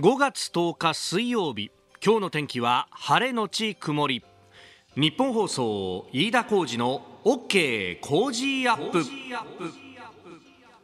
5月10日水曜日今日の天気は晴れのち曇り日本放送飯田浩二の OK 工事アップ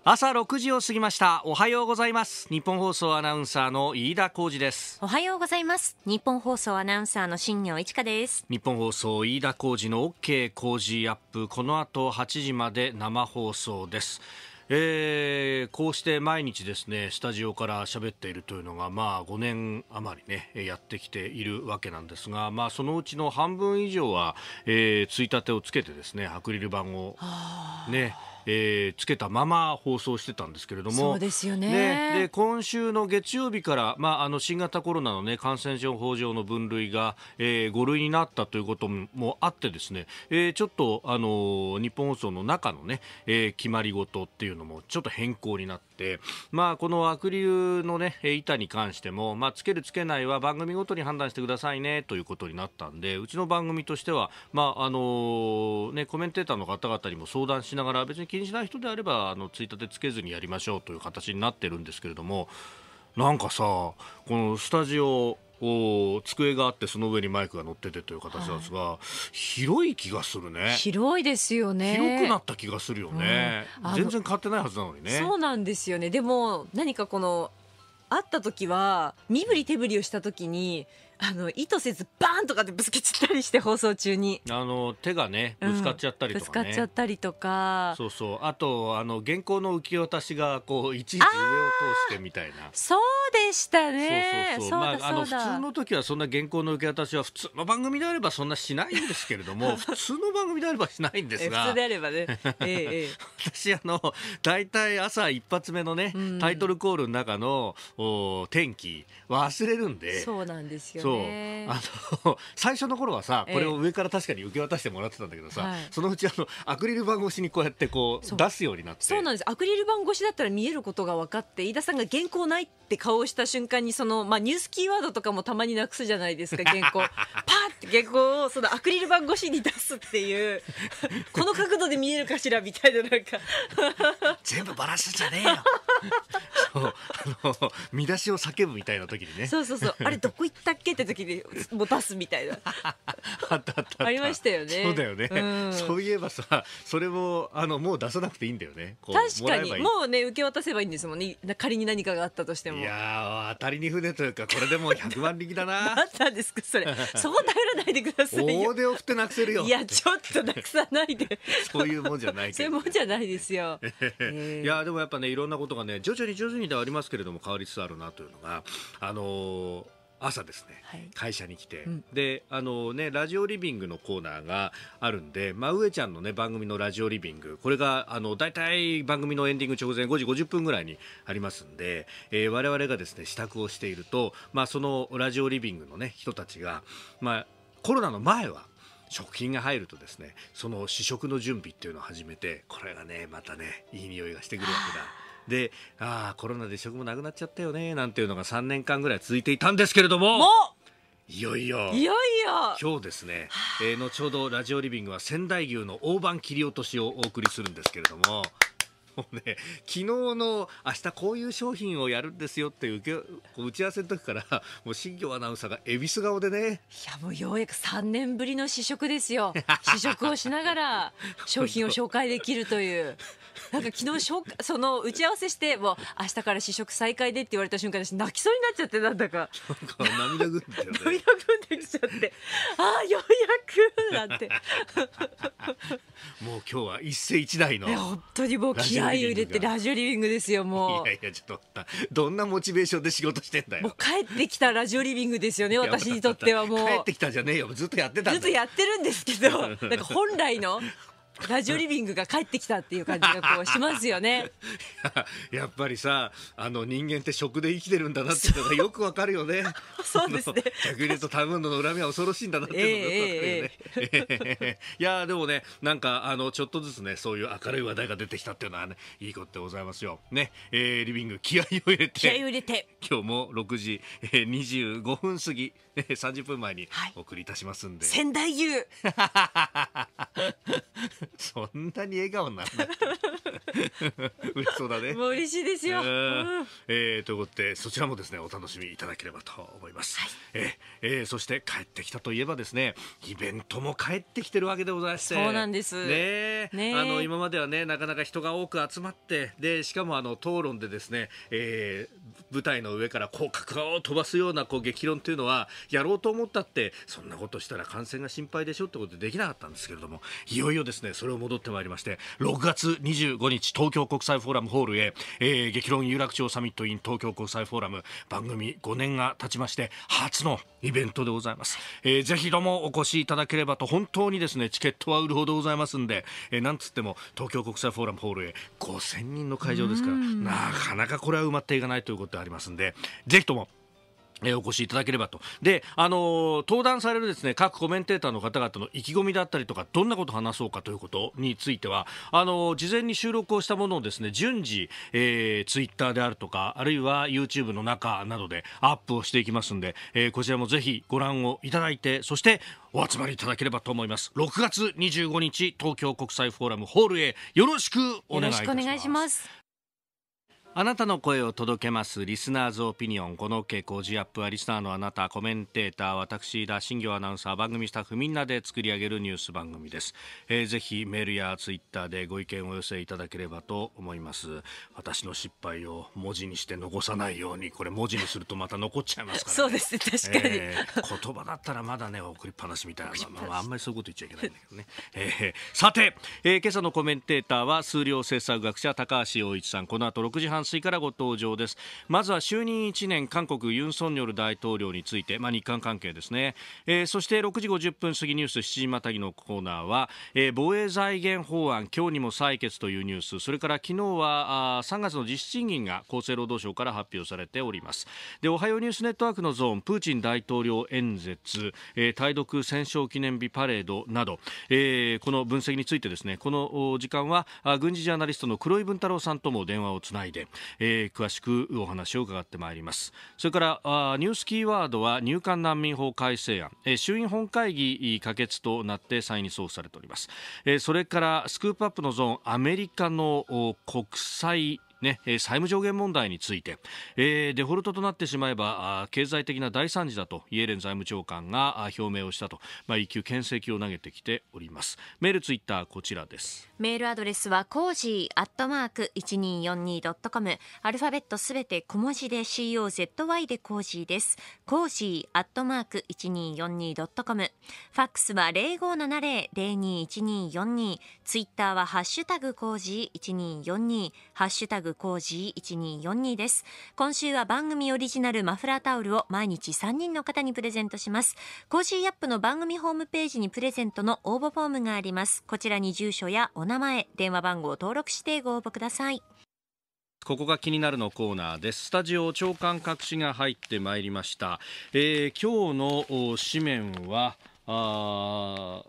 朝6時を過ぎましたおはようございます日本放送アナウンサーの飯田浩二ですおはようございます日本放送アナウンサーの新業一華です日本放送飯田浩二の OK 工事アップこの後8時まで生放送ですえー、こうして毎日ですねスタジオから喋っているというのが、まあ、5年余りねやってきているわけなんですが、まあ、そのうちの半分以上は、えー、ついたてをつけてですねアクリル板をね。えー、つけたまま放送してたんですけれどもそうですよねで今週の月曜日から、まあ、あの新型コロナの、ね、感染症法上の分類が、えー、5類になったということもあってですね、えー、ちょっと、あの日本放送の中のね、えー、決まり事っていうのもちょっと変更になって、まあ、この悪ルの、ね、板に関しても、まあ、つけるつけないは番組ごとに判断してくださいねということになったんでうちの番組としては、まああのー、ね、コメンテーターの方々にも相談しながら別に気にしない人であればあのツイッタでつけずにやりましょうという形になってるんですけれどもなんかさこのスタジオお机があってその上にマイクが乗っててという形なんですが、はい、広い気がするね広いですよね広くなった気がするよね、うん、全然変わってないはずなのにねそうなんですよねでも何かこの会った時は身振り手振りをした時にあの意図せずバーンとかでぶつけちゃったりして放送中にあの手がねぶつかっちゃったりとか、ねうん、ぶつかっちゃったりとかそうそうあとあの原稿の受け渡しがこういちいち上を通してみたいなそうでしたねそうそうそうまああの普通の時はそんな原稿の受け渡しは普通の番組であればそんなしないんですけれども 普通の番組であればしないんですが普通であればね、ええ、私あの大体朝一発目のねタイトルコールの中の、お天気忘れるんでそうなんですよそうあの 最初の頃はさこれを上から確かに受け渡してもらってたんだけどさ、えそのうちあのアクリル板越しにこうやってこう出すようになってそうなんですアクリル板越しだったら見えることが分かって飯田さんが原稿ないって顔をした瞬間にその、まあ、ニュースキーワードとかもたまになくすじゃないですか 原稿パーって原稿をそのアクリル板越しに出すっていう この角度で見えるかしらみたいななんか全部バラすんじゃねえよそうあの見出しを叫ぶみたいな時にねそうそうそうあれどこ行ったっけいた時に持たすみたいな あったあったありましたよねそうだよね、うん、そういえばさそれもあのもう出さなくていいんだよね確かにもうね受け渡せばいいんですもんね仮に何かがあったとしてもいや当たりに船というかこれでもう100万力だなだったんですかそれ そこ頼らないでくださいよ大手を振ってなくせるよいやちょっとなくさないでそういうもんじゃないそういうもんじゃないですよ、えー、いやでもやっぱねいろんなことがね徐々に徐々にではありますけれども変わりつつあるなというのがあのー朝ですね、はい、会社に来て、うん、であのねラジオリビングのコーナーがあるんで、まあ、上ちゃんのね番組のラジオリビングこれがあの大体番組のエンディング直前5時50分ぐらいにありますんで、えー、我々がですね支度をしていると、まあ、そのラジオリビングのね人たちが、まあ、コロナの前は食品が入るとですねその試食の準備っていうのを始めてこれがねまたねいい匂いがしてくるわけだ。で、ああ、コロナで食もなくなっちゃったよね、なんていうのが3年間ぐらい続いていたんですけれども。もいよいよ。いよいよ。今日ですね、えー、後ほどラジオリビングは仙台牛の大判切り落としをお送りするんですけれども。もうね、昨日の明日こういう商品をやるんですよっていう受け打ち合わせの時からもう新庄アナウンサーが恵比寿顔でねいやもうようやく3年ぶりの試食ですよ試食をしながら商品を紹介できるというなんか昨日 その打ち合わせしてもう明日から試食再開でって言われた瞬間泣きそうになっちゃってなんだか涙ぐんで、涙ぐんできちゃってああようやくなんてもう今日は一世一代の本当にもう気合い入れてラジオリビングですよもういやいやちょっとどんなモチベーションで仕事してんだよもう帰ってきたラジオリビングですよね私にとってはもう帰ってきたじゃねえよずっとやってたずっとやってるんですけどなんか本来のラジオリビングが帰ってきたっていう感じがこうしますよね やっぱりさあの人間って食で生きてるんだなっていうのがよくわかるよね そうですね逆に言うと食べ物の恨みは恐ろしいんだなっていうのがよくわかるよね、えーえー、いやでもねなんかあのちょっとずつねそういう明るい話題が出てきたっていうのはねいいことでございますよね、えー、リビング気合を入れて気合を入れて今日も6時、えー、25分過ぎ、えー、30分前にお送りいたしますんで、はい、仙台牛 そんなに笑顔にならない。嬉しそうだね。もう嬉しいですよ。えー、ということで、そちらもですね、お楽しみいただければと思います。はい、えー、えー、そして帰ってきたといえばですね、イベントも帰ってきてるわけでございまして。そうなんです。ねねあの、今まではね、なかなか人が多く集まって、で、しかもあの、討論でですね、えー、舞台の上からこうを飛ばすようなこう激論というのはやろうと思ったってそんなことしたら感染が心配でしょってことでできなかったんですけれどもいよいよですねそれを戻ってまいりまして6月25日東京国際フォーラムホールへ、えー、激論有楽町サミット in 東京国際フォーラム番組5年が経ちまして初のイベントでございます、えー、ぜひともお越しいただければと本当にですねチケットは売るほどございますんで、えー、なんつっても東京国際フォーラムホールへ5000人の会場ですからなかなかこれは埋まっていかないということってありますんで、ぜひともえお越しいただければと。で、あのー、登壇されるですね、各コメンテーターの方々の意気込みだったりとか、どんなことを話そうかということについては、あのー、事前に収録をしたものをですね、順次、えー、ツイッターであるとか、あるいは YouTube の中などでアップをしていきますんで、えー、こちらもぜひご覧をいただいて、そして、お集まりいただければと思います。6月25日、東京国際フォーラムホールへよろしくお願いします。あなたの声を届けますリスナーズオピニオンこの OK ジ事アップはリスナーのあなたコメンテーター私だ新業アナウンサー番組スタッフみんなで作り上げるニュース番組です、えー、ぜひメールやツイッターでご意見を寄せいただければと思います私の失敗を文字にして残さないようにこれ文字にするとまた残っちゃいますから、ね、そうです確かに、えー、言葉だったらまだね送りっぱなしみたいな、まあ、あんまりそういうこと言っちゃいけないんだけどね、えー、さて、えー、今朝のコメンテーターは数量政策学者高橋洋一さんこの後6時半水からご登場ですまずは就任1年韓国ユン・ソンニョル大統領について、まあ、日韓関係ですね、えー、そして6時50分過ぎニュース7時またぎのコーナーは、えー、防衛財源法案今日にも採決というニュースそれから昨日はあ3月の実質賃金が厚生労働省から発表されておりますでおはようニュースネットワークのゾーンプーチン大統領演説、えー、対独戦勝記念日パレードなど、えー、この分析についてですねこの時間は軍事ジャーナリストの黒井文太郎さんとも電話をつないで、えー、詳しくお話を伺ってまいりますそれからあニュースキーワードは入管難民法改正案、えー、衆院本会議可決となって再に送されております、えー、それからスクープアップのゾーンアメリカの国際ね、債務上限問題について、えー、デフォルトとなってしまえば経済的な大惨事だとイエレン財務長官が表明をしたと、まあ、一級牽制球を投げてきておりますメールツイッターこちらですメールアドレスはコージーアットマーク 1242.com アルファベットすべて小文字で COZY でコージーですコージーアットマーク 1242.com ファックスは0570-021242ツイッターはハッシュタグコージー1242ハッシュタグコージー1242です今週は番組オリジナルマフラータオルを毎日3人の方にプレゼントしますコージーアップの番組ホームページにプレゼントの応募フォームがありますこちらに住所やお名前電話番号を登録してご応募くださいここが気になるのコーナーですスタジオ長官隠しが入ってまいりました、えー、今日の紙面はあ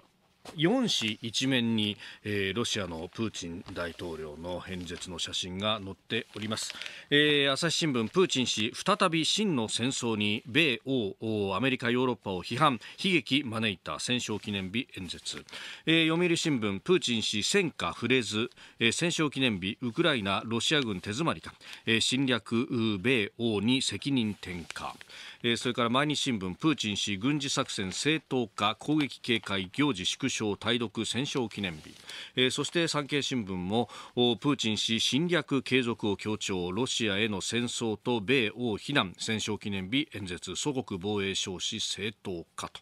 4紙一面に、えー、ロシアのプーチン大統領の演説の写真が載っております、えー、朝日新聞プーチン氏再び真の戦争に米欧アメリカヨーロッパを批判悲劇招いた戦勝記念日演説、えー、読売新聞プーチン氏戦果触れず、えー、戦勝記念日ウクライナロシア軍手詰まりか、えー、侵略米欧に責任転嫁えー、それから毎日新聞プーチン氏軍事作戦正当化攻撃警戒行事縮小対独戦勝記念日、えー、そして産経新聞もおプーチン氏侵略継続を強調ロシアへの戦争と米欧非難戦勝記念日演説祖国防衛省子正当化と、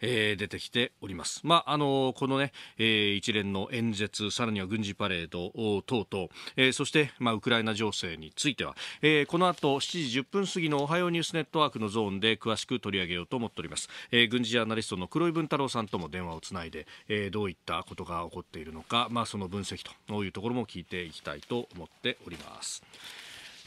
えー、出てきております。まああのこのね、えー、一連の演説さらには軍事パレード等々、えー、そして、まあ、ウクライナ情勢については、えー、この後7時10分過ぎのおはようニュースネットワークのゾーンーンで詳しく取り上げようと思っております、えー、軍事ジャーナリストの黒井文太郎さんとも電話をつないで、えー、どういったことが起こっているのか、まあ、その分析というところも聞いていきたいと思っております。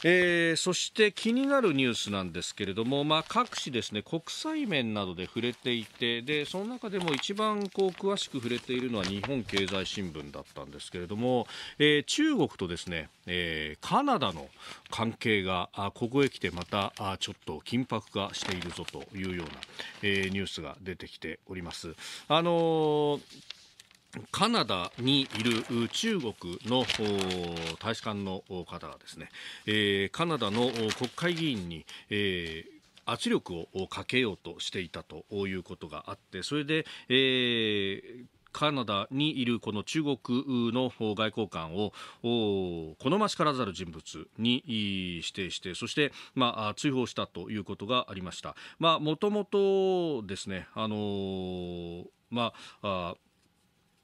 えー、そして気になるニュースなんですけれども、まあ、各紙ですね国際面などで触れていてでその中でも一番こう詳しく触れているのは日本経済新聞だったんですけれども、えー、中国とですね、えー、カナダの関係があここへ来てまたあちょっと緊迫化しているぞというような、えニュースが出てきております。あのーカナダにいる中国の大使館の方がですね、えー、カナダの国会議員に、えー圧力をかけようとしていたということがあってそれで、えー、カナダにいるこの中国の外交官を好ましからざる人物に指定してそして、まあ、追放したということがありました。まあ、もともとですねあのー、まあ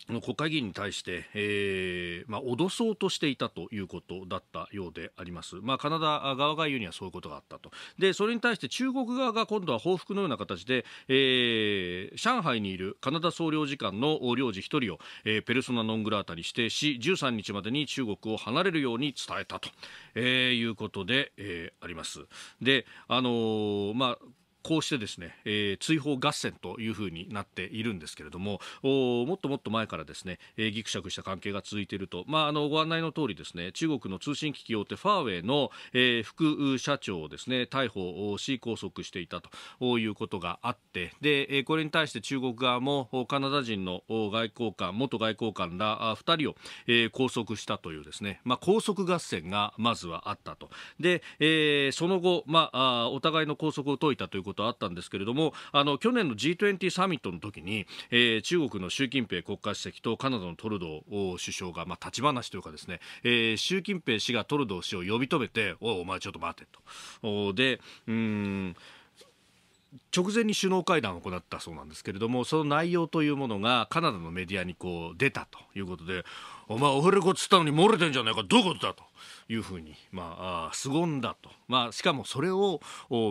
国会議員に対して、えーまあ、脅そうとしていたということだったようであります、まあ、カナダ側が言うにはそういうことがあったとでそれに対して中国側が今度は報復のような形で、えー、上海にいるカナダ総領事館の領事1人を、えー、ペルソナ・ノングラータに指定し13日までに中国を離れるように伝えたと、えー、いうことで、えー、ありますで、あのー、まあ、こうしてですね、えー、追放合戦というふうになっているんですけれどももっともっと前からですね、えー、ぎくしゃくした関係が続いていると、まあ、あのご案内の通りですね中国の通信機器大手ファーウェイの、えー、副社長をですね逮捕し拘束していたということがあってでこれに対して中国側もカナダ人の外交官元外交官ら2人を、えー、拘束したというですね、まあ、拘束合戦がまずはあったとで、えー、その後、まあ、お互いの拘束を解いたということことあったんですけれどもあの去年の G20 サミットの時に、えー、中国の習近平国家主席とカナダのトルドー首相が、まあ、立ち話というかですね、えー、習近平氏がトルドー氏を呼び止めておお。お前ちょっと待てと。でうん直前に首脳会談を行ったそうなんですけれどもその内容というものがカナダのメディアにこう出たということでお前オフレコっつったのに漏れてんじゃないかどういうことだというふうにまあ凄んだと、まあ、しかもそれを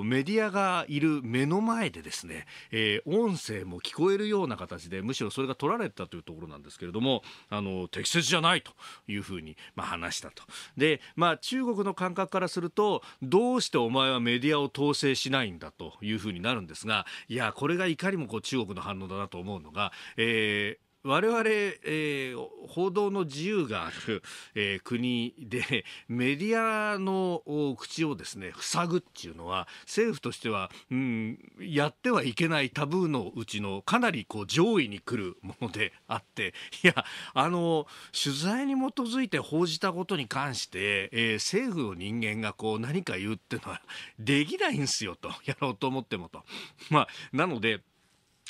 メディアがいる目の前でですね、えー、音声も聞こえるような形でむしろそれが取られたというところなんですけれどもあの適切じゃないというふうに、まあ、話したとで、まあ、中国の感覚からするとどうしてお前はメディアを統制しないんだというふうになるんですがいやこれがいかにもこう中国の反応だなと思うのが、えー我々、えー、報道の自由がある、えー、国でメディアの口をですね塞ぐっていうのは政府としては、うん、やってはいけないタブーのうちのかなりこう上位に来るものであっていやあの取材に基づいて報じたことに関して、えー、政府の人間がこう何か言うってのはできないんですよとやろうと思ってもと。まあ、なので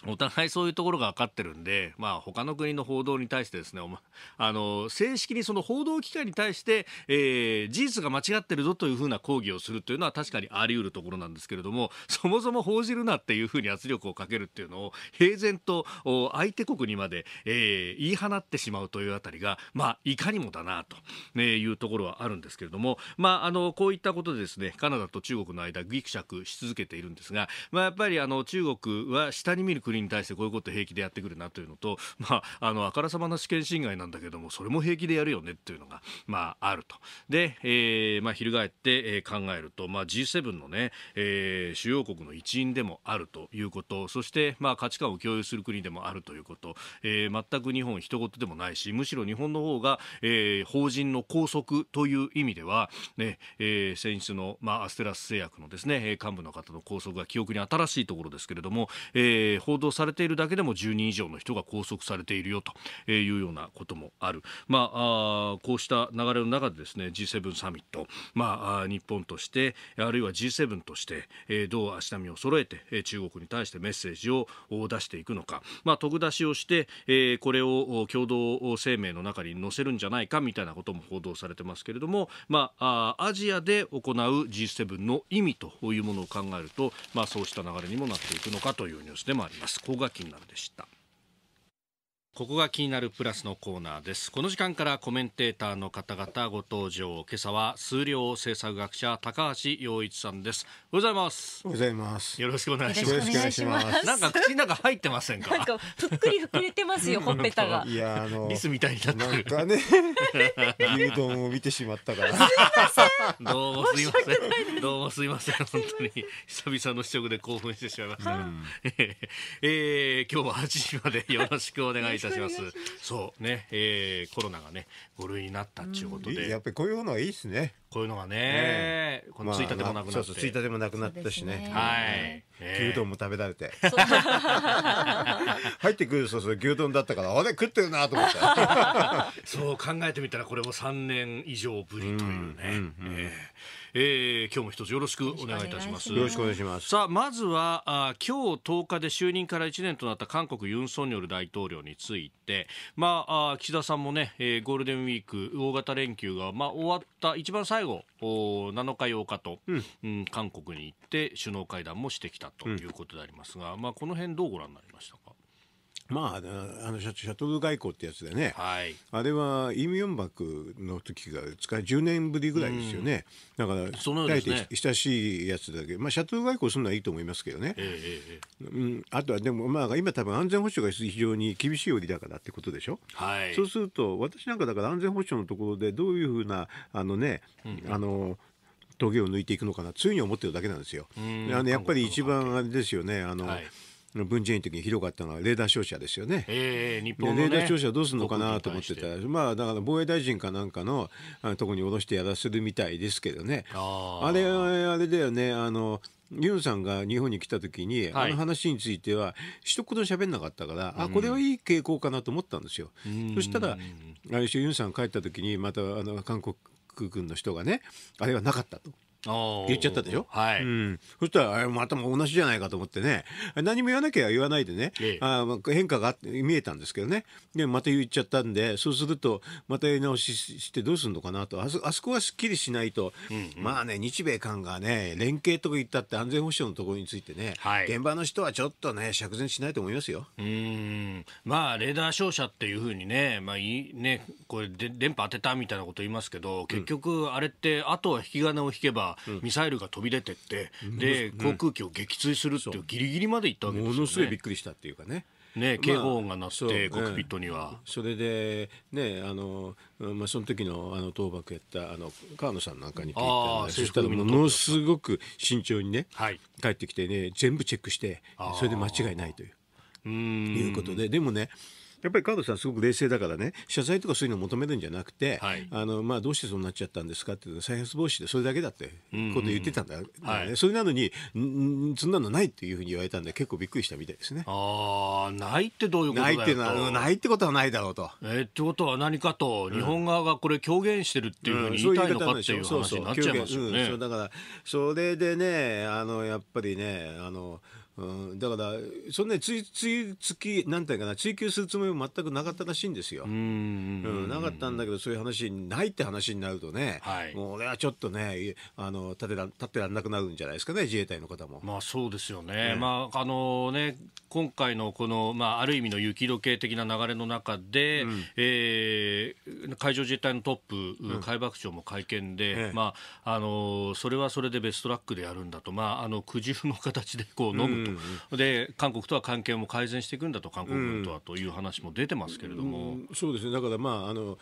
お互いそういうところが分かってるんで、まあ、他の国の報道に対してですね、あの、正式にその報道機関に対して、えー、事実が間違ってるぞというふうな抗議をするというのは確かにあり得るところなんですけれども、そもそも報じるなっていうふうに圧力をかけるっていうのを、平然と相手国にまで、えー、言い放ってしまうというあたりが、まあ、いかにもだなというところはあるんですけれども、まあ、あの、こういったことでですね、カナダと中国の間、ぎくしゃくし続けているんですが、まあ、やっぱりあの、中国は下に見る国国に対してこういうこと平気でやってくるなというのと、まあ、あのあからさまな試験侵害なんだけどもそれも平気でやるよねっていうのが、まあ、あるとで、えーまあ、翻って、え考えると、まあ、G7 のね、えー、主要国の一員でもあるということそして、まあ、価値観を共有する国でもあるということ、えー、全く日本一言でもないしむしろ日本の方が、えー、法人の拘束という意味では、ねえー、先日の、まあ、アステラス製薬のですね幹部の方の拘束が記憶に新しいところですけれども、えー、報道動されているだけでも10人以上の人が拘束されているよというようなこともある、まあ、こうした流れの中でですね G7 サミット、まあ、日本としてあるいは G7 としてどう足並みを揃えて中国に対してメッセージを出していくのか、まあ、得出しをしてこれを共同声明の中に載せるんじゃないかみたいなことも報道されてますけれども、まあ、アジアで行う G7 の意味というものを考えると、まあ、そうした流れにもなっていくのかというニュースでもあります。高なのでした。ここが気になるプラスのコーナーですこの時間からコメンテーターの方々ご登場今朝は数量政策学者高橋洋一さんですおはようございますおはようございますよろしくお願いしますなんか口の中入ってませんかなんかぷっくり膨れてますよ ほっぺたがいやあのリスみたいになってる、ね、牛丼を見てしまったから どうもすいませんどうもすいません本当に久々の試食で興奮してしまいました、う えー、今日は八時までよろしくお願いしますたします。そうね、えー、コロナがね五類になったっていうことで、うん、やっぱりこういうのはいいですね。こういうのがね、ねこのついたてもなくなって、そうついたでもなくなったしね。はい、牛丼も食べられて。入ってくるそうそう牛丼だったからあれ食ってるなと思った。そう考えてみたらこれも三年以上ぶりというね。うんうんうん、えーえー、今日も一つよろしくお願いいたしますよろしくお願いしますさあまずはあ今日10日で就任から1年となった韓国ユン・ソンによる大統領についてまああ岸田さんもね、えー、ゴールデンウィーク大型連休がまあ終わった一番最後お7日8日と、うんうん、韓国に行って首脳会談もしてきたということでありますが、うん、まあこの辺どうご覧になりましたかまあ、あのシャシャトル外交ってやつでね、はい、あれはイ・ミョンバクの時が使い10年ぶりぐらいですよね、だから、大抵、親しいやつだけど、まあ、シャトル外交するのはいいと思いますけどね、えうん、あとはでも、まあ、今、多分安全保障が非常に厳しいよりだからってことでしょ、はい、そうすると、私なんかだから安全保障のところで、どういうふうな、あのね、うんうん、あの峠を抜いていくのかな、ついに思ってるだけなんですよ。あのやっぱり一番あれですよねあの、はい文在寅の時に広がったのはレーダー照射ですよね。えー、日本、ね、レーダー照射どうするのかなと思ってたらまあだから防衛大臣かなんかのあのとこに下ろしてやらせるみたいですけどねあれあれだよねあのユンさんが日本に来た時に、はい、あの話については一言喋んなかったから、うん、あこれはいい傾向かなと思ったんですよ。そしたらあれユンさん帰った時にまたあの韓国軍の人がねあれはなかったと。言っちゃったでしょ、はいうん、そしたらまたも同じじゃないかと思ってね何も言わなきゃ言わないでね、ええ、あ変化が見えたんですけどねでまた言っちゃったんでそうするとまたやり直ししてどうするのかなとあそこはすっきりしないと、うんうん、まあね日米韓がね連携とか言ったって安全保障のところについてね、はい、現場の人はちょっとね釈然しないと思いますよ。うんまあレーダー照射っていうふうにね,、まあい、ねこれで電波当てたみたいなこと言いますけど結局あれってあとは引き金を引けばミサイルが飛び出てって、うん、で航空機を撃墜するっていうギリギリまで行ったわけですよ、ね、ものすごいびっくりしたっていうかね。ね、警報音が鳴って、まあ、コックピットには、それで、ねあのまあ、その時のあの倒幕やったあの川野さんなんかに聞いたそしたらものすごく慎重にね、はい、帰ってきてね全部チェックしてそれで間違いないという。いうことででもねやっぱり川口さん、すごく冷静だからね、謝罪とかそういうのを求めるんじゃなくて、はい、あのまあ、どうしてそうなっちゃったんですかっていうの再発防止でそれだけだってこと言ってたんだ,、うん、うんはい、それなのに、そんなのないっていうふうに言われたんで、結構びっくりしたみたいですね。あないってどういうことないってなないってことはないだろうと。えー、ってことは何かと、日本側がこれ、狂言してるっていうふうに言いたいのかっていう話になっちゃいますよね。うん、だからそれでねあのやっぱりねあの、うん、だからそんなについついつきなんていうかな追求するつもり全くなかったらしいんですよ。うん、なかったんだけどそういう話ないって話になるとね、はい、もう俺はちょっとねあの立てら立てらんなくなるんじゃないですかね自衛隊の方も。まあそうですよね。ねまああのね今回のこのまあある意味の雪解け的な流れの中で、うん、えー、海上自衛隊のトップ、うん、海幕長も会見で、ええ、まああのそれはそれでベストラックでやるんだとまああの苦渋の形でこう飲むと、うんうん、で韓国とは関係も改善していくんだと韓国軍とはという話、も出てますけれども、うん、そうですね、だから、まあ、あの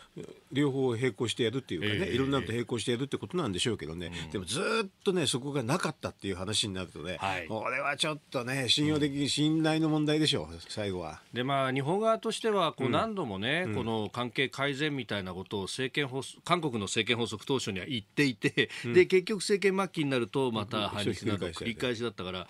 両方並行してやるっていうかね、えー、いろんなのと並行してやるってことなんでしょうけどね、うん、でもずっとね、そこがなかったっていう話になるとね、はい、これはちょっとね、信用的、うん、信頼の問題でしょう、最後は。で、まあ、日本側としては、こう何度もね、この関係改善みたいなことを政権韓国の政権発足当初には言っていて、で結局、政権末期になると、また反日など繰り返しだったから。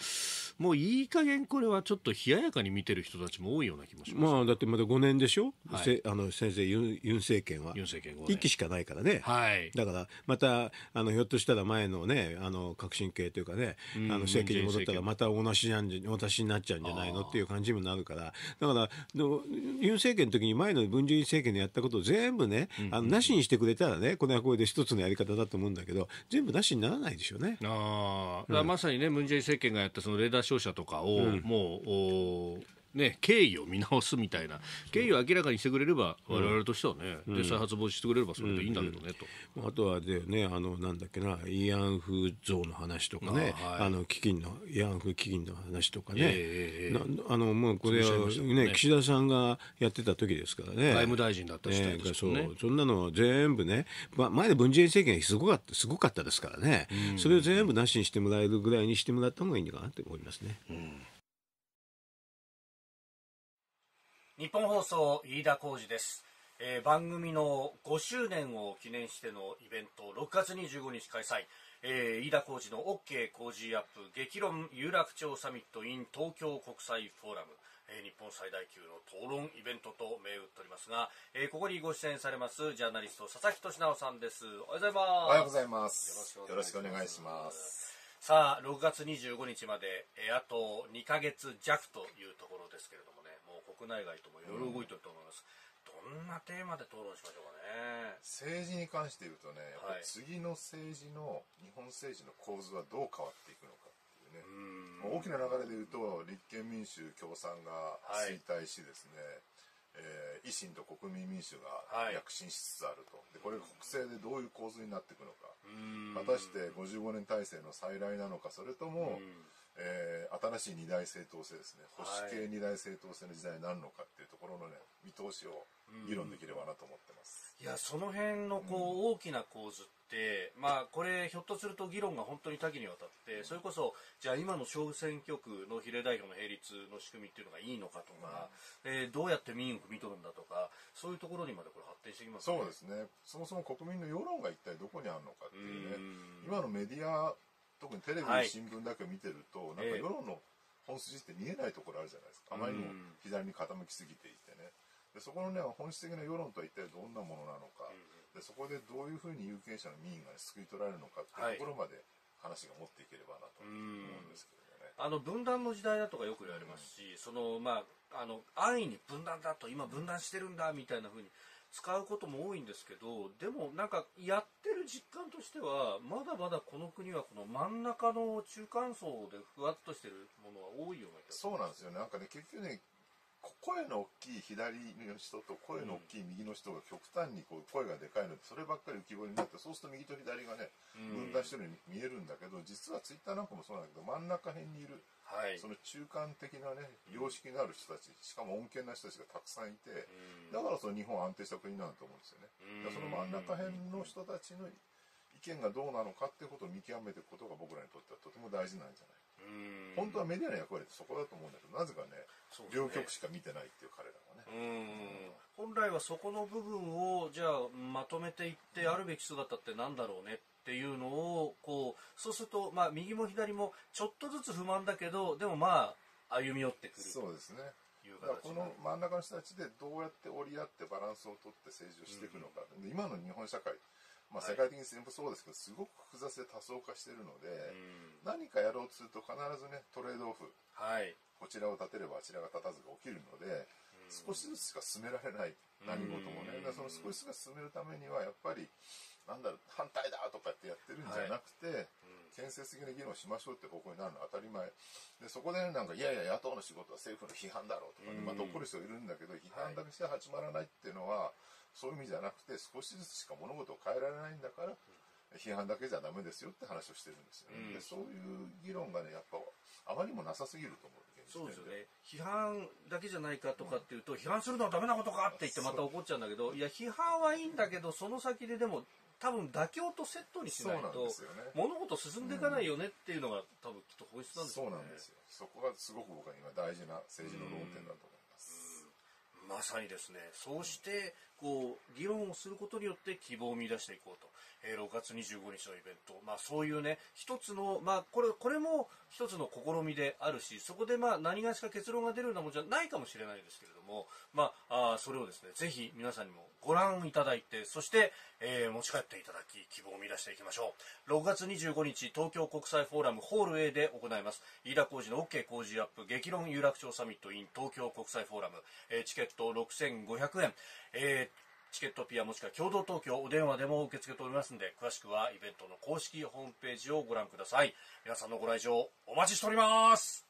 もういい加減これはちょっと冷ややかに見てる人たちも多いような気もします、まあ、だってまだ5年でしょ、はい、あの先生ユン、ユン政権は、政権1期しかないからね、はい、だからまたあのひょっとしたら前のね、あの革新系というかね、あの政権に戻ったら、また同じなんじ私になっちゃうんじゃないのっていう感じにもなるから、だから、ユン政権の時に前の文在寅政権のやったことを全部ね、あのなしにしてくれたらね、これはこれで一つのやり方だと思うんだけど、全部なしにならないでしょうね。あ、うん、まさにね、文在寅政権がやったそのレーダー商社とかを、もうね、経緯を見直すみたいな経緯を明らかにしてくれれば我々としてはね、うん、で再発防止してくれればそれでいいんだけどね、うんうん、とあとはでねあのなんだっけな慰安婦像の話とかねあ、はい、あの基金の慰安婦基金の話とかね、えー、あのもうこれはね、ね、岸田さんがやってた時ですからね外務大臣だったし、ね、そうそんなの全部ね、ま、前の文在寅政権すごかったすごかったですからね、それを全部なしにしてもらえるぐらいにしてもらった方がいいのかなって思いますね。うん日本放送飯田浩司です、えー、番組の5周年を記念してのイベント6月25日開催、えー、飯田浩司の OK 工事アップ激論有楽町サミット in 東京国際フォーラム、えー、日本最大級の討論イベントと銘打っておりますが、えー、ここにご出演されますジャーナリスト佐々木俊直さんですおはようございますおはようございますよろしくお願いしますさあ6月25日まで、えー、あと2か月弱というところですけれども内外ともいろいろ動いてると思います、うん、どんなテーマで討論しましょうかね政治に関して言うとね、次の政治の日本政治の構図はどう変わっていくのかっていうね、う大きな流れで言うと立憲民主共産が衰退しですね、はいえー、維新と国民民主が躍進しつつあると、でこれが国政でどういう構図になっていくのか果たして55年体制の再来なのかそれとも、えー、新しい二大政党制ですね保守系二大政党制の時代になるのかっていうところのね見通しを議論できればなと思ってます、うん、いやその辺のこう、うん、大きな構図ってまあこれひょっとすると議論が本当に多岐にわたってそれこそじゃあ今の小選挙区の比例代表の並立の仕組みっていうのがいいのかとか、うん、えー、どうやって民意を汲み取るんだとかそういうところにまでこれ発展してきますねそうですねそもそも国民の世論が一体どこにあるのかっていうね、今のメディア特にテレビ、新聞だけ見てると、なんか世論の本筋って見えないところあるじゃないですか、あまりにも左に傾きすぎていてねでそこのね本質的な世論とは一体どんなものなのか、でそこでどういうふうに有権者の民意が、ね、救い取られるのかっていうところまで話が持っていければなと思うんですけどね。あの分断の時代だとかよく言われますし、うん、そのまああの安易に分断だと今分断してるんだみたいなふうに使うことも多いんですけどでもなんかやっ実感としてはまだまだこの国はこの真ん中の中間層でふわっとしてるものは多いような気がそうなんですよねなんかね結局ね声の大きい左の人と声の大きい右の人が極端にこう声がでかいのでそればっかり浮き彫りになってそうすると右と左がね分断してるように見えるんだけど実はツイッターなんかもそうなんだけど真ん中辺にいる、その中間的なね良識のある人たちしかも穏健な人たちがたくさんいてだからその日本は安定した国なんだと思うんですよね。その真ん中辺の人たちの意見がどうなのかっていうことを見極めていくことが僕らにとってはとても大事なんじゃない本当はメディアの役割ってそこだと思うんだけどなぜかね、ね、両極しか見てないっていう彼らはね、うん、本来はそこの部分をじゃあまとめていってあるべき姿ってなんだろうねっていうのをこうそうすると、まあ、右も左もちょっとずつ不満だけどでもまあ歩み寄ってくるそうですねいうこの真ん中の人たちでどうやって折り合ってバランスを取って政治をしていくのか、うん、今の日本社会ってまあ、世界的にそうですけど、すごく複雑で多層化しているので、何かやろうとすると必ずねトレードオフ、はい、こちらを立てればあちらが立たずが起きるので、少しずつしか進められない何事もね、その少しずつ進めるためにはやっぱりなんだろう反対だとかってやってるんじゃなくて、はいうん、建設的な議論しましょうって方向になるのは当たり前でそこで、なんかいやいや野党の仕事は政府の批判だろうとか、ね、また怒る人いるんだけど批判だけして始まらないっていうのは、はいそういう意味じゃなくて少しずつしか物事を変えられないんだから批判だけじゃダメですよって話をしてるんですよね、うん、でそういう議論がねやっぱあまりもなさすぎると思うそうですよね批判だけじゃないかとかっていうと、うん、批判するのはダメなことかって言ってまた怒っちゃうんだけどいや批判はいいんだけどその先ででも多分妥協とセットにしないと、ね、物事進んでいかないよねっていうのが、うん、多分きっと本質なんですよねそうなんですよそこがすごく僕は今大事な政治の論点だと思う、まさにですね、そうして、こう、議論をすることによって希望を見出していこうと。えー、6月25日のイベント。まあそういうね、一つの、まあこれ、これも一つの試みであるし、そこでまあ何がしか結論が出るようなもんじゃないかもしれないですけれども、まあ、あそれをですね、ぜひ皆さんにもご覧いただいて、そして、えー、持ち帰っていただき、希望を見出していきましょう。6月25日、東京国際フォーラムホール A で行います。飯田工事の OK 工事アップ、激論有楽町サミット in 東京国際フォーラム。えー、チケットット6500円。えー、チケットピアもしくは共同東京お電話でも受け付けておりますので、詳しくはイベントの公式ホームページをご覧ください。皆さんのご来場お待ちしております。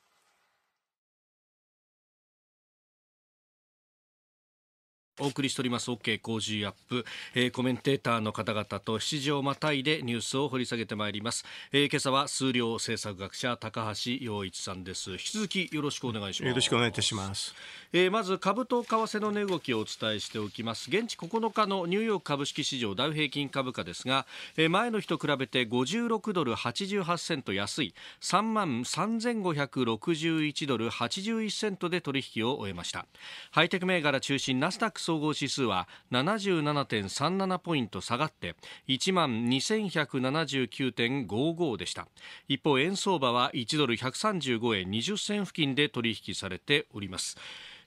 お送りしております OK 工事アップ、えー、コメンテーターの方々と7時をまたいでニュースを掘り下げてまいります、えー、今朝は数量政策学者高橋洋一さんです引き続きよろしくお願いしますよろしくお願いいたします、えー、まず株と為替の値動きをお伝えしておきます現地9日のニューヨーク株式市場ダウ平均株価ですが、えー、前の日と比べて56ドル88セント安い3万3561ドル81セントで取引を終えましたハイテク銘柄中心ナスダック総合指数は77.37ポイント下がって1万2179.55でした一方円相場は1ドル135円20銭付近で取引されております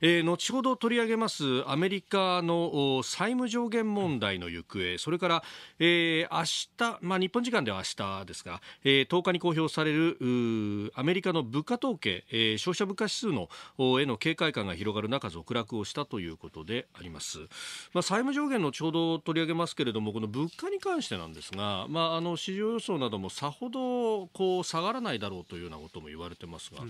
えー、後ほど取り上げますアメリカの債務上限問題の行方それから、えー、明日、まあ、日本時間では明日ですが、えー、10日に公表されるアメリカの物価統計、えー、消費者物価指数のへの警戒感が広がる中続落をしたということであります、まあ、債務上限のちょうど取り上げますけれどもこの物価に関してなんですが、まあ、あの市場予想などもさほどこう下がらないだろうというようなことも言われてますが、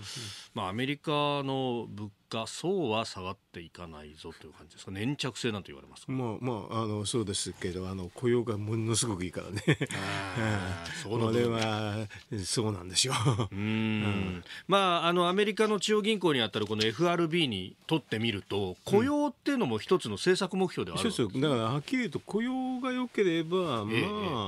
まあ、アメリカの物価がそうは下がっていかないぞという感じですか粘着性なんて言われますかまあ、まあ、あのそうですけどあの雇用がものすごくいいからねこ れはそうなんですようまああのアメリカの中央銀行にあたるこの FRB にとってみると雇用っていうのも一つの政策目標である、うん、だからはっきり言うと雇用が良ければまあ、ええ、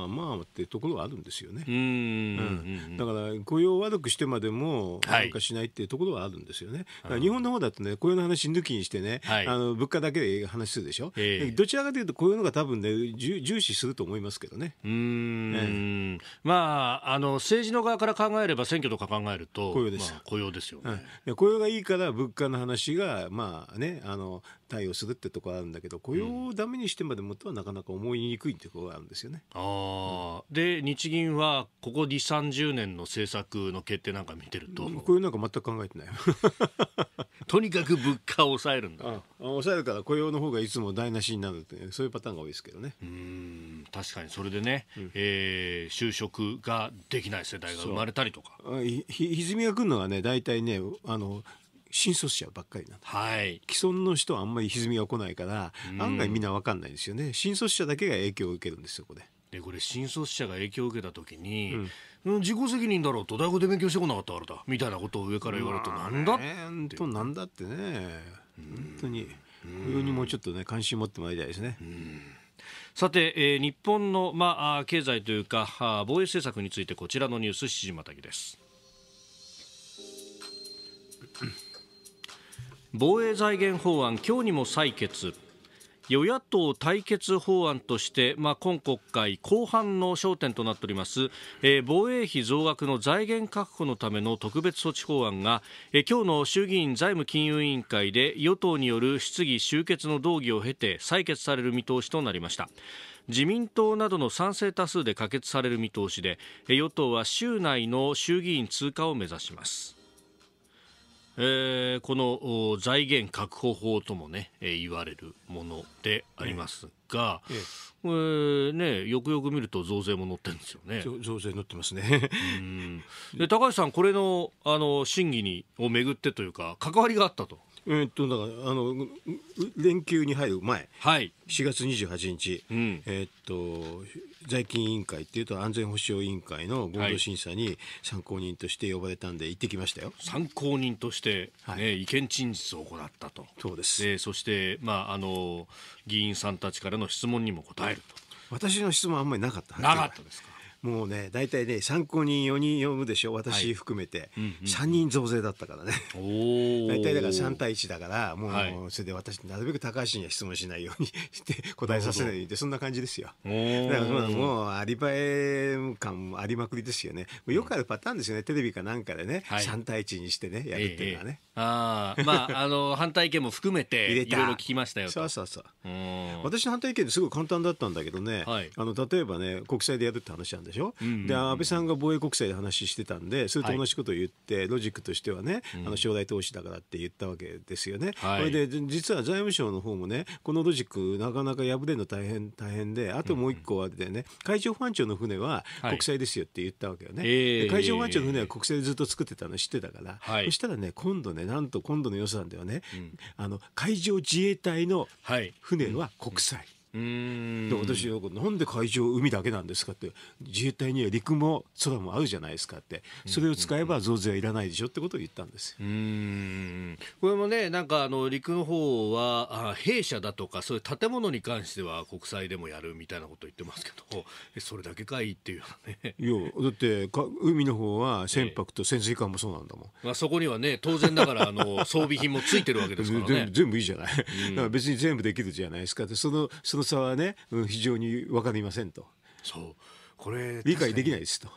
まあってところがあるんですよね、うん、だから雇用を悪くしてまでもなんかしないっていうところはあるんですよね、はい、日本の方だとね、雇用の話抜きにしてね、はい、あの物価だけで話するでしょ、えー、どちらかというと、こういうのが多分ね、重視すると思いますけどね。うん、えー、まあ、あの政治の側から考えれば、選挙とか考えると、雇用ですまあ、雇用ですよね、うん、雇用がいいから、物価の話が、まあね、あの対応するってところあるんだけど雇用をダメにしてまでもとはなかなか思いにくいってところがあるんですよね。あうで日銀はここ2 3 0年の政策の決定なんか見てると雇用なんか全く考えてない とにかく物価を抑えるんだ抑えるから雇用の方がいつも台無しになるって、そういうパターンが多いですけどねうん確かにそれでね、うん、えー、就職ができない世代が生まれたりとかひ歪みが来るのはね大体ねあの新卒者ばっかりなんはい、既存の人はあんまり歪みが来ないから、案外みんな分かんないですよね新卒者だけが影響を受けるんですよこれ。でこれ新卒者が影響を受けた時に、うん、自己責任だろうと大学で勉強してこなかったからだみたいなことを上から言われるとなんだって、となんだってね本当にこれにもうちょっとね関心持ってもらいたいですね。さて、えー、日本の、まあ、経済というか防衛政策についてこちらのニュース7時またぎです。防衛財源法案今日にも採決与野党対決法案として、まあ、今国会後半の焦点となっております、えー、防衛費増額の財源確保のための特別措置法案が、えー、今日の衆議院財務金融委員会で与党による質疑終結の動議を経て採決される見通しとなりました自民党などの賛成多数で可決される見通しで与党は週内の衆議院通過を目指しますえー、この財源確保法ともね、えー、言われるものでありますが、えええー、ね、よくよく見ると増税も載ってるんですよね。増税載ってますねで高橋さん、これのあの審議にをめぐってというか関わりがあったと。えー、っとだからあの連休に入る前、はい、4月28日、うん、えー、っと在勤委員会っていうと安全保障委員会の合同審査に参考人として呼ばれたんで行ってきましたよ。参考人として、ね、はい、意見陳述を行ったと。そうです。でそしてまああの議員さんたちからの質問にも答えると。私の質問あんまりなかったなかったですか。もうね大体ね参考人4人呼ぶでしょ私含めて、はいうんうんうん、3人増税だったからね大体だから3対1だからもう、はい、それで私なるべく高橋には質問しないようにして答えさせないでそんな感じですよだからもうアリバイ感もありまくりですよねよくあるパターンですよねテレビかなんかでね、はい、3対1にしてねやるっていうのはね、ええ、ああまあ あの反対意見も含めていろいろ聞きましたよそうそうそう私の反対意見すごい簡単だったんだけどね、はい、あの例えばね国債でやるって話なんですでしょ、うんうん、で安倍さんが防衛国債で話してたんでそれと同じことを言って、はい、ロジックとしてはね、あの将来投資だからって言ったわけですよね、こ、はい、れで実は財務省の方もねこのロジックなかなか破れるの大変大変であともう一個はでね、海上保安庁の船は国債ですよって言ったわけよね、はい、海上保安庁の船は国債ずっと作ってたの知ってたから、はい、そしたらね今度ねなんと今度の予算ではね、うん、あの海上自衛隊の船は国債、うんうんで私なんで海上海だけなんですかって自衛隊には陸も空もあるじゃないですかってそれを使えば増税はいらないでしょってことを言ったんですうんこれもねなんかあの陸の方はあ弊社だとかそういう建物に関しては国際でもやるみたいなこと言ってますけどそれだけかいっていうねいやだってか海の方は船舶と潜水艦もそうなんだもん、ええ、まあ、そこにはね当然だからあの装備品もついてるわけですからね 全部いいじゃない、うん、だから別に全部できるじゃないですかそのそのその差はね、うん、非常に分かりませんと。そうこれ理解できないですと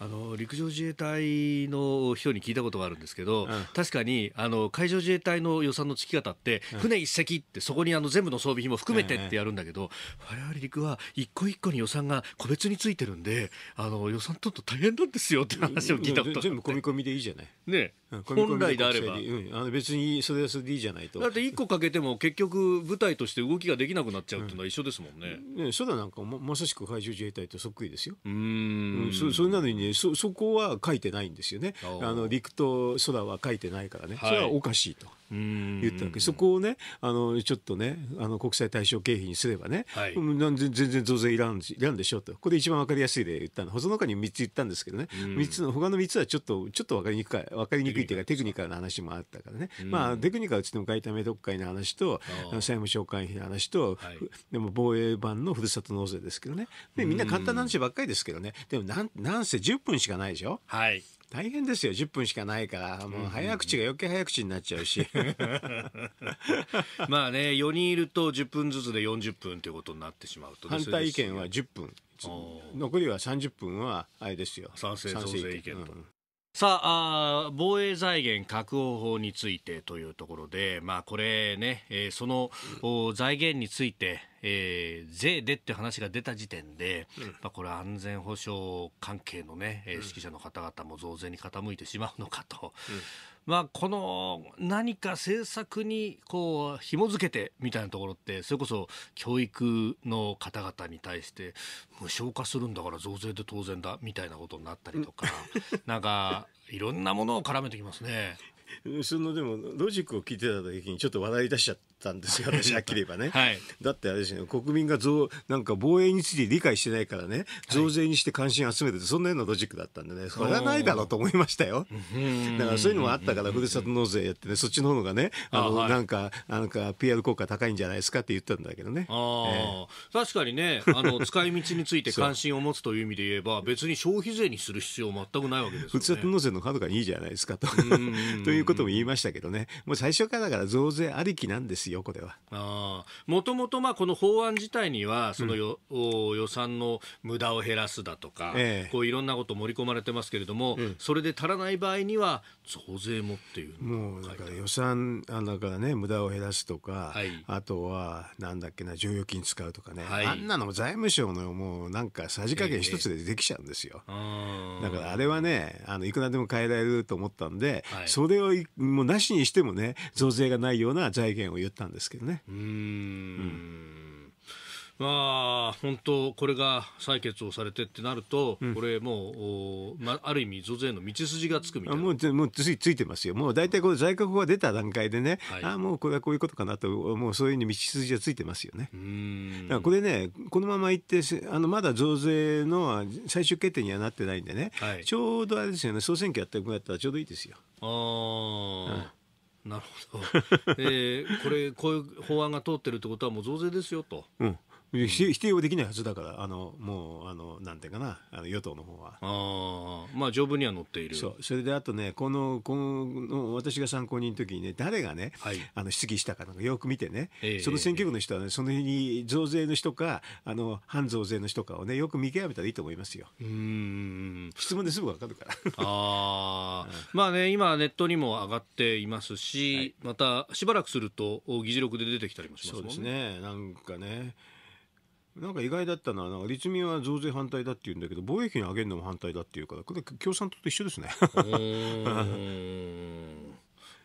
あの陸上自衛隊の人に聞いたことがあるんですけど、うん、確かにあの海上自衛隊の予算の付き方って、うん、船1隻ってそこにあの全部の装備品も含めてってやるんだけど、我々陸は一個一個に予算が個別についてるんであの予算取ると大変なんですよって話を聞いたこと全部込み込みでいいじゃない。ね本来であれば、うん、あの別にそれはそれでいいじゃないとだって1個かけても結局舞台として動きができなくなっちゃうっていうのは一緒ですもんね、うん、ね初代なんかままさしく海上自衛隊とそっくりですようんそそれなのに、ねー、そそこは書いてないんですよねあの陸と空は書いてないからね、それはおかしいと。言ったわけそこをねあのちょっとねあの国際対象経費にすればね、はい、全然増税いらんいらんでしょうとここで一番分かりやすいで言ったのそのかに3つ言ったんですけどね3つの他の3つはちょっとちょっと分かりにくい分かりにくいというかテクニカルな話もあったからね、まあ、テクニカルっつっても外為特会の話と債務償還費の話と、はい、でも防衛版のふるさと納税ですけどねでみんな簡単な話ばっかりですけどねでもなんなんせ10分しかないでしょ。はい大変ですよ10分しかないからもう早口が余計早口になっちゃうし まあね4人いると10分ずつで40分ということになってしまうと、反対意見は10分残りは30分はあれですよ賛成賛成意見と。うあさあ防衛財源確保法についてというところで、まあ、これね、えー、その財源について、えー、税でって話が出た時点で、うん、まあ、これ安全保障関係のね、えー、指揮者の方々も増税に傾いてしまうのかと、うん、まあ、この何か政策にこう紐付けてみたいなところってそれこそ教育の方々に対して無償化するんだから増税で当然だみたいなことになったりとか、うん、なんかいろんなものを絡めてきますね。そのでもロジックを聞いてた時にちょっと笑い出しちゃって。ったんですよ、私、はっきり言えばね。はい、だってあれですね、国民が増なんか防衛について理解してないからね、増税にして関心集めてて、そんなようなロジックだったんでね、それはないだろうと思いましたよ。だからそういうのもあったから、ふるさと納税やってね、そっちの方がね、あの、はい、なんか、なんか PR 効果高いんじゃないですかって言ったんだけどね。あえー、確かにね、あの、使い道について関心を持つという意味で言えば、別に消費税にする必要全くないわけですよ、ね。ふるさと納税のはがいいじゃないですかと。ということも言いましたけどね、もう最初からだから増税ありきなんですですよ、こは。もともとこの法案自体には、そのよ、うん、予算の無駄を減らすだとか、ええ、こういろんなこと盛り込まれてますけれども、うん、それで足らない場合には、増税もっていうもうだから予算、あだからね、無駄を減らすとか、はい、あとは、なんだっけな、剰余金使うとかね、はい、あんなの財務省のもうなんかさじ加減一つでできちゃうんですよ。え、だからあれはね、あのいくらでも変えられると思ったんで、はい、それをもうなしにしてもね、増税がないような財源を言って、ったんですけどね。うんうんまあ、本当、これが採決をされてってなると、うん、これもう、まあ、ある意味、増税の道筋がつくみたいなもうもうつついてますよ、もう大体こ在庫が出た段階でね、はい、ああ、もうこれはこういうことかなと、もうそういうに道筋がついてますよね。だからこれね、このままいって、あのまだ増税の最終決定にはなってないんでね、はい、ちょうどあれですよね、総選挙やってもらったらちょうどいいですよ。あ、うんなるほど、えー、これ、こういう法案が通ってるってことは、もう増税ですよと、うん、否定はできないはずだからあのもうあのなんていうかなあの与党の方はああまあ条文には載っているそうそれであとねこのこの私が参考人の時にね誰がね、はい、あの質疑したかなんかよく見てね、えー、その選挙区の人はねその日に増税の人かあの反増税の人かをねよく見極めたらいいと思いますようん質問ですぐ分かるからああ まあね今ネットにも上がっていますし、はい、またしばらくすると議事録で出てきたりもしますもんねそうですねなんかねなんか意外だったのは、なんか立民は増税反対だって言うんだけど、防衛費に上げるのも反対だっていうから、これ、共産党と一緒ですね。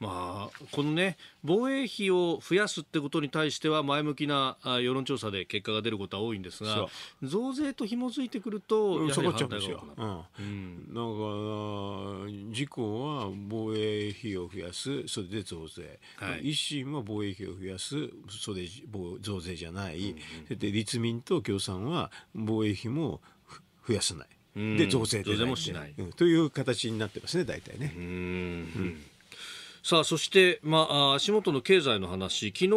まあ、このね、防衛費を増やすってことに対しては前向きな世論調査で結果が出ることは多いんですが、増税と紐づいてくると、やはり反対が多くなる。うん、だから、自公は防衛費を増やす、それで増税。はい、維新は防衛費を増やす、それ増税じゃない。うんうん、で、立民と共産は防衛費も増やさない。で、増税で、増税もしない、うん、という形になってますね、大体ね。うんさあそして、まあ、足元の経済の話、昨日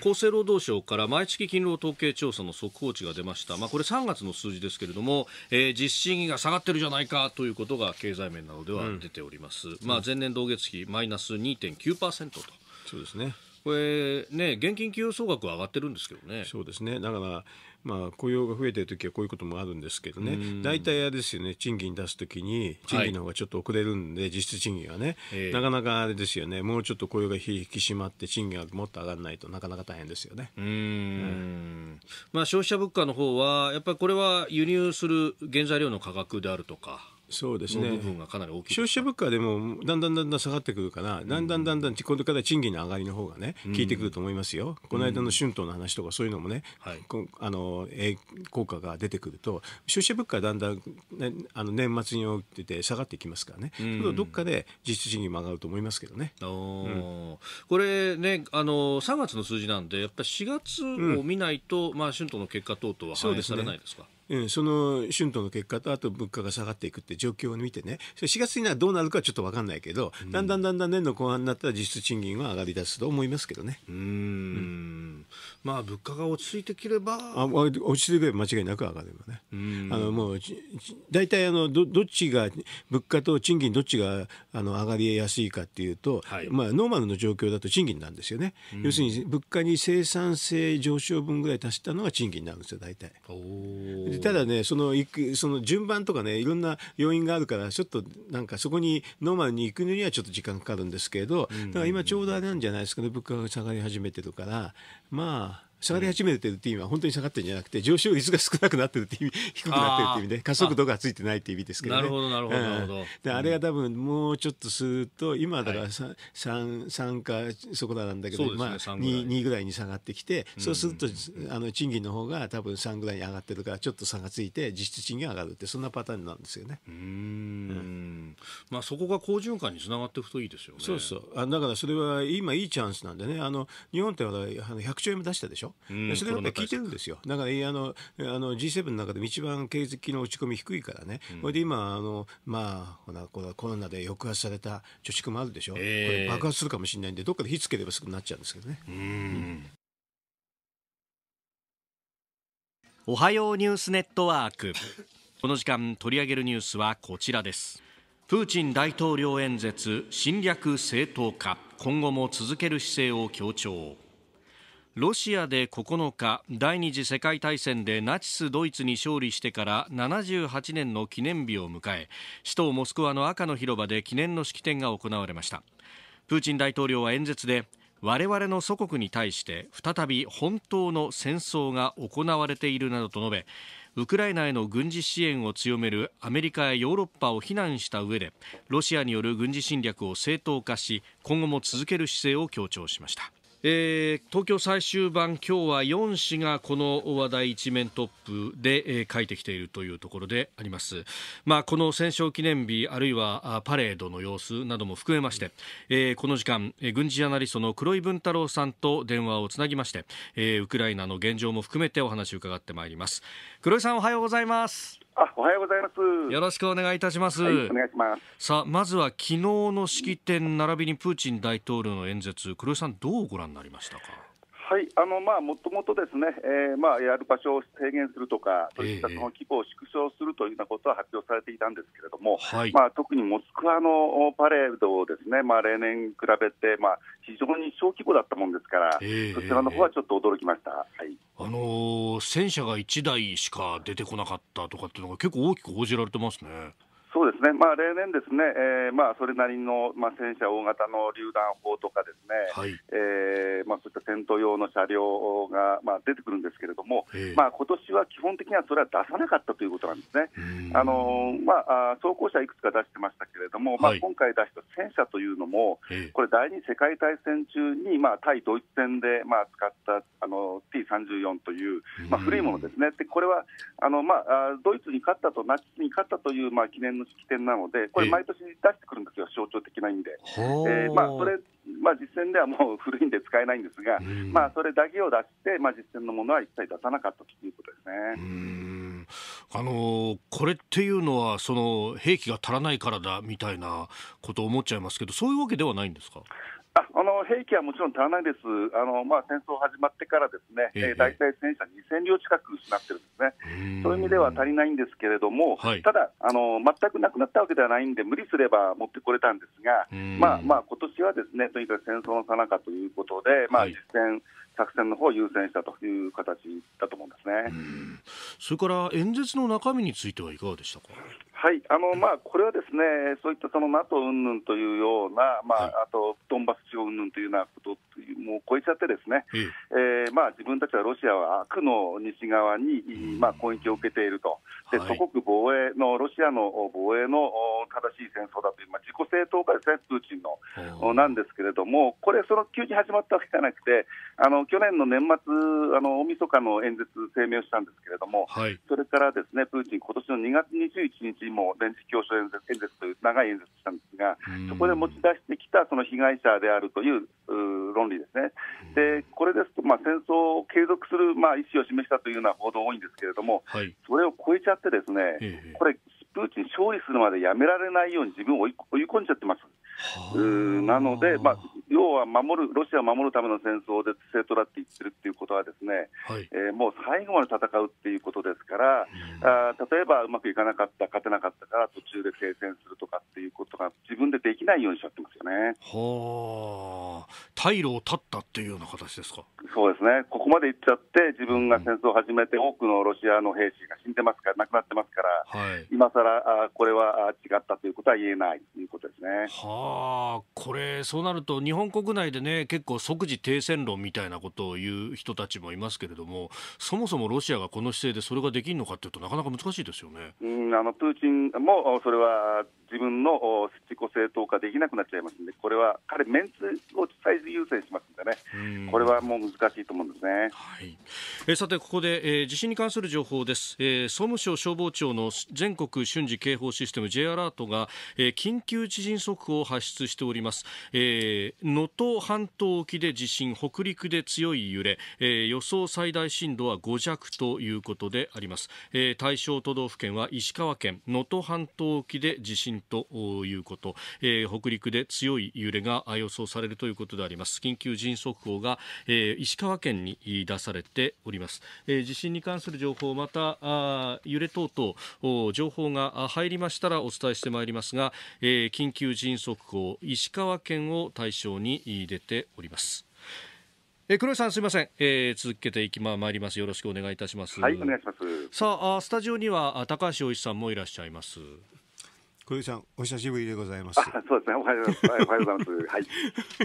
厚生労働省から毎月勤労統計調査の速報値が出ました、まあ、これ3月の数字ですけれども、えー、実施が下がってるじゃないかということが経済面などでは出ております、うん、まあ、前年同月比マイナス2.9%と。そうですねこれね、現金給与総額は上がってるんですけどね。そうですね。だから、まあ、雇用が増えてる時はこういうこともあるんですけどね、大体あれですよね、賃金出すときに、賃金の方がちょっと遅れるんで、はい、実質賃金はね、えー、なかなかあれですよね、もうちょっと雇用が引き締まって、賃金がもっと上がらないとなかなか大変ですよね。うん、まあ、消費者物価の方は、やっぱりこれは輸入する原材料の価格であるとか、そうですね。部分がかなり大きい。消費者物価でも、だんだんだんだん下がってくるから、だんだんだんだん、今度から賃金の上がりの方がね、効いてくると思いますよ。この間の春闘の話とか、そういうのもね、はい、あの、え効果が出てくると、消費者物価だんだん、ね、あの、年末に起きてて下がっていきますからね。うん、どっかで実質賃金も上がると思いますけどね。おうん、これね、あの、3月の数字なんで、やっぱり4月を見ないと、うん、まあ、春闘の結果等々は反映されないですか。うん、その春闘の結果とあと物価が下がっていくって状況を見てね4月にはどうなるかちょっと分かんないけど、うん、だんだんだんだん年の後半になったら実質賃金は上がりだすと思いますけどね。うん、うん、まあ物価が落ち着いてきればあ落ち着いてくれ間違いなく上がるよね。あのもう大体あのどどっちが物価と賃金どっちがあの上がりやすいかっていうと、はい、まあノーマルの状況だと賃金なんですよね。要するに物価に生産性上昇分ぐらい足したのが賃金なんですよ大体。おただね、その行くその順番とかね、いろんな要因があるから、ちょっとなんかそこにノーマルに行くのにはちょっと時間かかるんですけど、だから今ちょうどあれなんじゃないですかね、物価が下がり始めてるから、まあ、下がり始めてるって意味は本当に下がってるんじゃなくて上昇率が少なくなってるって意味 低くなってるって意味で加速度がついてないって意味ですけど、ね、なるほどなるほどであれが多分もうちょっとすると今だから 3,、はい、3かそこらなんだけど、まあ、2, 2ぐらいに下がってきてそうすると、あの賃金の方が多分3ぐらいに上がってるからちょっと差がついて実質賃金上がるってそんなパターンなんですよね。うんまあ、そこが好循環につながっていくといいですよね。そうそうあだからそれは今いいチャンスなんでねあの日本ってあの100兆円も出したでしょうん、それやっぱり聞いてるんですよ、だからあのあの G7 の中で一番景気の落ち込み低いからね、うん、これで今、あのまあ、ほらコロナで抑圧された貯蓄もあるでしょ、えー、これ爆発するかもしれないんで、どっかで火つければすぐなっちゃうんですけどね。うんおはようニュースネットワークこの時間取り上げるニュースはこちらですプーチン大統領演説侵略正当化今後も続ける姿勢を強調ロシアで9日第二次世界大戦でナチス・ドイツに勝利してから78年の記念日を迎え首都モスクワの赤の広場で記念の式典が行われましたプーチン大統領は演説で我々の祖国に対して再び本当の戦争が行われているなどと述べウクライナへの軍事支援を強めるアメリカやヨーロッパを非難した上でロシアによる軍事侵略を正当化し今後も続ける姿勢を強調しましたえー、東京最終版、今日は4紙がこの話題一面トップで、えー、書いてきているというところであります、まあ、この戦勝記念日あるいはパレードの様子なども含めまして、えー、この時間、軍事アナリストの黒井文太郎さんと電話をつなぎまして、えー、ウクライナの現状も含めてお話を伺ってまいります黒井さんおはようございますあおはようございますよろしくお願いいたします、はい、お願いしますさあまずは昨日の式典並びにプーチン大統領の演説黒井さんどうご覧になりましたかはいまあ、もともとですね、えーまあ、やる場所を制限するとか、そういったの規模を縮小するというようなことは発表されていたんですけれども、はい、まあ、特にモスクワのパレードをですね、まあ、例年比べて、まあ、非常に小規模だったもんですから、えー、そちらの方はちょっと驚きました、はい、あのー、戦車が1台しか出てこなかったとかっていうのが、結構大きく報じられてますね。そうですね、まあ、例年、ですね、えーまあ、それなりの、まあ、戦車大型の榴弾砲とか、ですね、はいえーまあ、そういった戦闘用の車両が、まあ、出てくるんですけれども、まあ今年は基本的にはそれは出さなかったということなんですね、あのまあ、装甲車いくつか出してましたけれども、まあ、今回出した戦車というのも、えー、これ、第二次世界大戦中に、まあ、対ドイツ戦で、まあ、使ったあの T34 という、まあ、古いものですね、でこれはあの、まあ、ドイツに勝ったと、ナチスに勝ったという、まあ、記念の式典なので、これ、毎年出してくるんですよ、象徴的な意味で。えー、まあ、それ、まあ、実戦ではもう古いんで使えないんですが、まあ、それだけを出して、まあ、実戦のものは一切出さなかったということですね。あのこれっていうのはその兵器が足らないからだみたいなことを思っちゃいますけどそういうわけではないんですかあの兵器はもちろん足らないです、あのまあ、戦争始まってからですね、ええー、大体戦車2000両近く失ってるんですね、そういう意味では足りないんですけれども、はい、ただあの、全くなくなったわけではないんで、無理すれば持ってこれたんですが、まあまあ今年はですねとにかく戦争のさなかということで、まあ、実戦、作戦の方を優先したという形だと思うんですね、それから演説の中身についてはいかがでしたか。はいあのまあ、これはですねそういったその NATO 云々というような、まあ、あとドンバス地方云々というようなこともう超えちゃって、ですね、えー、まあ、自分たちはロシアは悪の西側に、まあ、攻撃を受けていると、で祖国防衛のロシアの防衛の正しい戦争だという、まあ、自己正当化ですね、プーチンのなんですけれども、これ、その急に始まったわけじゃなくて、あの去年の年末、あの大晦日の演説、声明をしたんですけれども、はい、それからですねプーチン、今年の2月21日、時も電磁教書演説演説という長い演説したんですが、そこで持ち出してきたその被害者であるという論理ですね、でこれですと、まあ、戦争を継続する、まあ、意思を示したというような報道多いんですけれども、はい、それを超えちゃって、ですね、これ、プーチン勝利するまでやめられないように自分を追い込んじゃってます。なので、まあ、要は守るロシアを守るための戦争で正当だって言ってるっていうことはですね、はい、えー、もう最後まで戦うっていうことですから、うん、あ例えばうまくいかなかった勝てなかったから途中で停戦するとかっていうことが自分でできないようにしちゃってますよね。は退路を断ったっていうような形ですかそうですね、ここまでいっちゃって自分が戦争を始めて、多くのロシアの兵士が死んでますから亡くなってますから、はい、今さらこれは違ったということは言えないということですね。はあこれ、そうなると日本国内でね結構即時停戦論みたいなことを言う人たちもいますけれどもそもそもロシアがこの姿勢でそれができるのかというとなかなか難しいですよね、うん、あのプーチンもそれは自分の自己正当化できなくなっちゃいますんで、これは彼、メンツを最優先しますんでね、これはもう難しいと思うんですね、はい、えさて、ここで、えー、地震に関する情報です、えー、総務省消防庁の全国瞬時警報システム J アラートが、えー、緊急地震速報を発出しております、えー、能登半島沖で地震、北陸で強い揺れ、えー、予想最大震度は5弱ということであります。えー、対象都道府県は石川県能登半島沖で地震点ということ、えー、北陸で強い揺れが予想されるということであります緊急迅速報が、えー、石川県に出されております、えー、地震に関する情報またあ揺れ等々情報が入りましたらお伝えしてまいりますが、えー、緊急迅速報石川県を対象に出ておりますえ黒井さん、すみません、えー、続けていきま参ります。よろしくお願いいたします。はい、お願いします。さあ、スタジオには高橋洋一さんもいらっしゃいます。小池さん、お久しぶりでございます。そうですね、おはようございます。はい。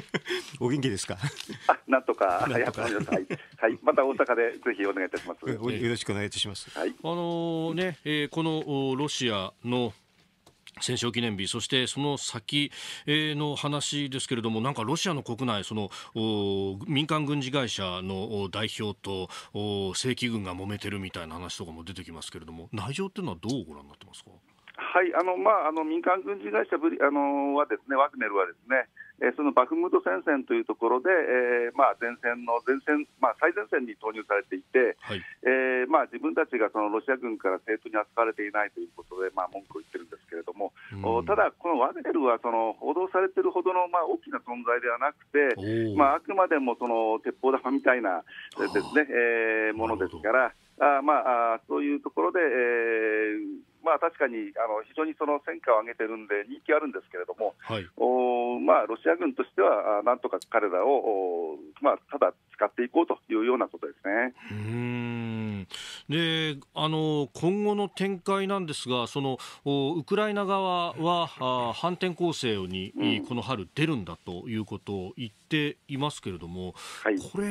お元気ですか。あ、なんとか、はい、はい、また大阪で、ぜひお願いいたします。よろしくお願いいたします。はい、あのね、えー、このロシアの。戦勝記念日、そしてその先の話ですけれども、なんかロシアの国内、その民間軍事会社の代表と正規軍が揉めてるみたいな話とかも出てきますけれども、内情っていうのはどうご覧になってますか。はいあのまあ、あの民間軍事会社ブリあのはですねワグネルはですね、えー、そのバフムート戦線というところで、えーまあ、前線の前線、まあ、最前線に投入されていて、はい、えー、まあ、自分たちがそのロシア軍から正当に扱われていないということで、まあ、文句を言ってるんですけれども、うん、ただ、このワグネルはその報道されてるほどの、まあ、大きな存在ではなくて、まあ、あくまでもその鉄砲玉みたいなですね、ねえー、ものですから。あまあ、そういうところで、えーまあ、確かにあの非常にその戦果を上げてるんで人気あるんですけれども、はい、おまあ、ロシア軍としてはなんとか彼らを、まあ、ただ使っていこうというようなことですねうんであの今後の展開なんですがそのウクライナ側は反転攻勢に、うこの春出るんだということを言っていますけれども、はい、これ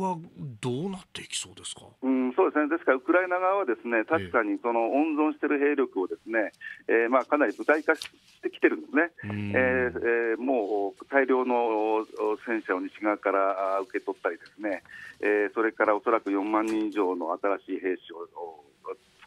はどうなっていきそうですか。うんそうですね、ですからウクライナ側はですね確かにその温存している兵力をですね、えー、まあ、かなり具体化してきてるんですね、えー、もう大量の戦車を西側から受け取ったりでですね、えー、それからおそらく4万人以上の新しい兵士を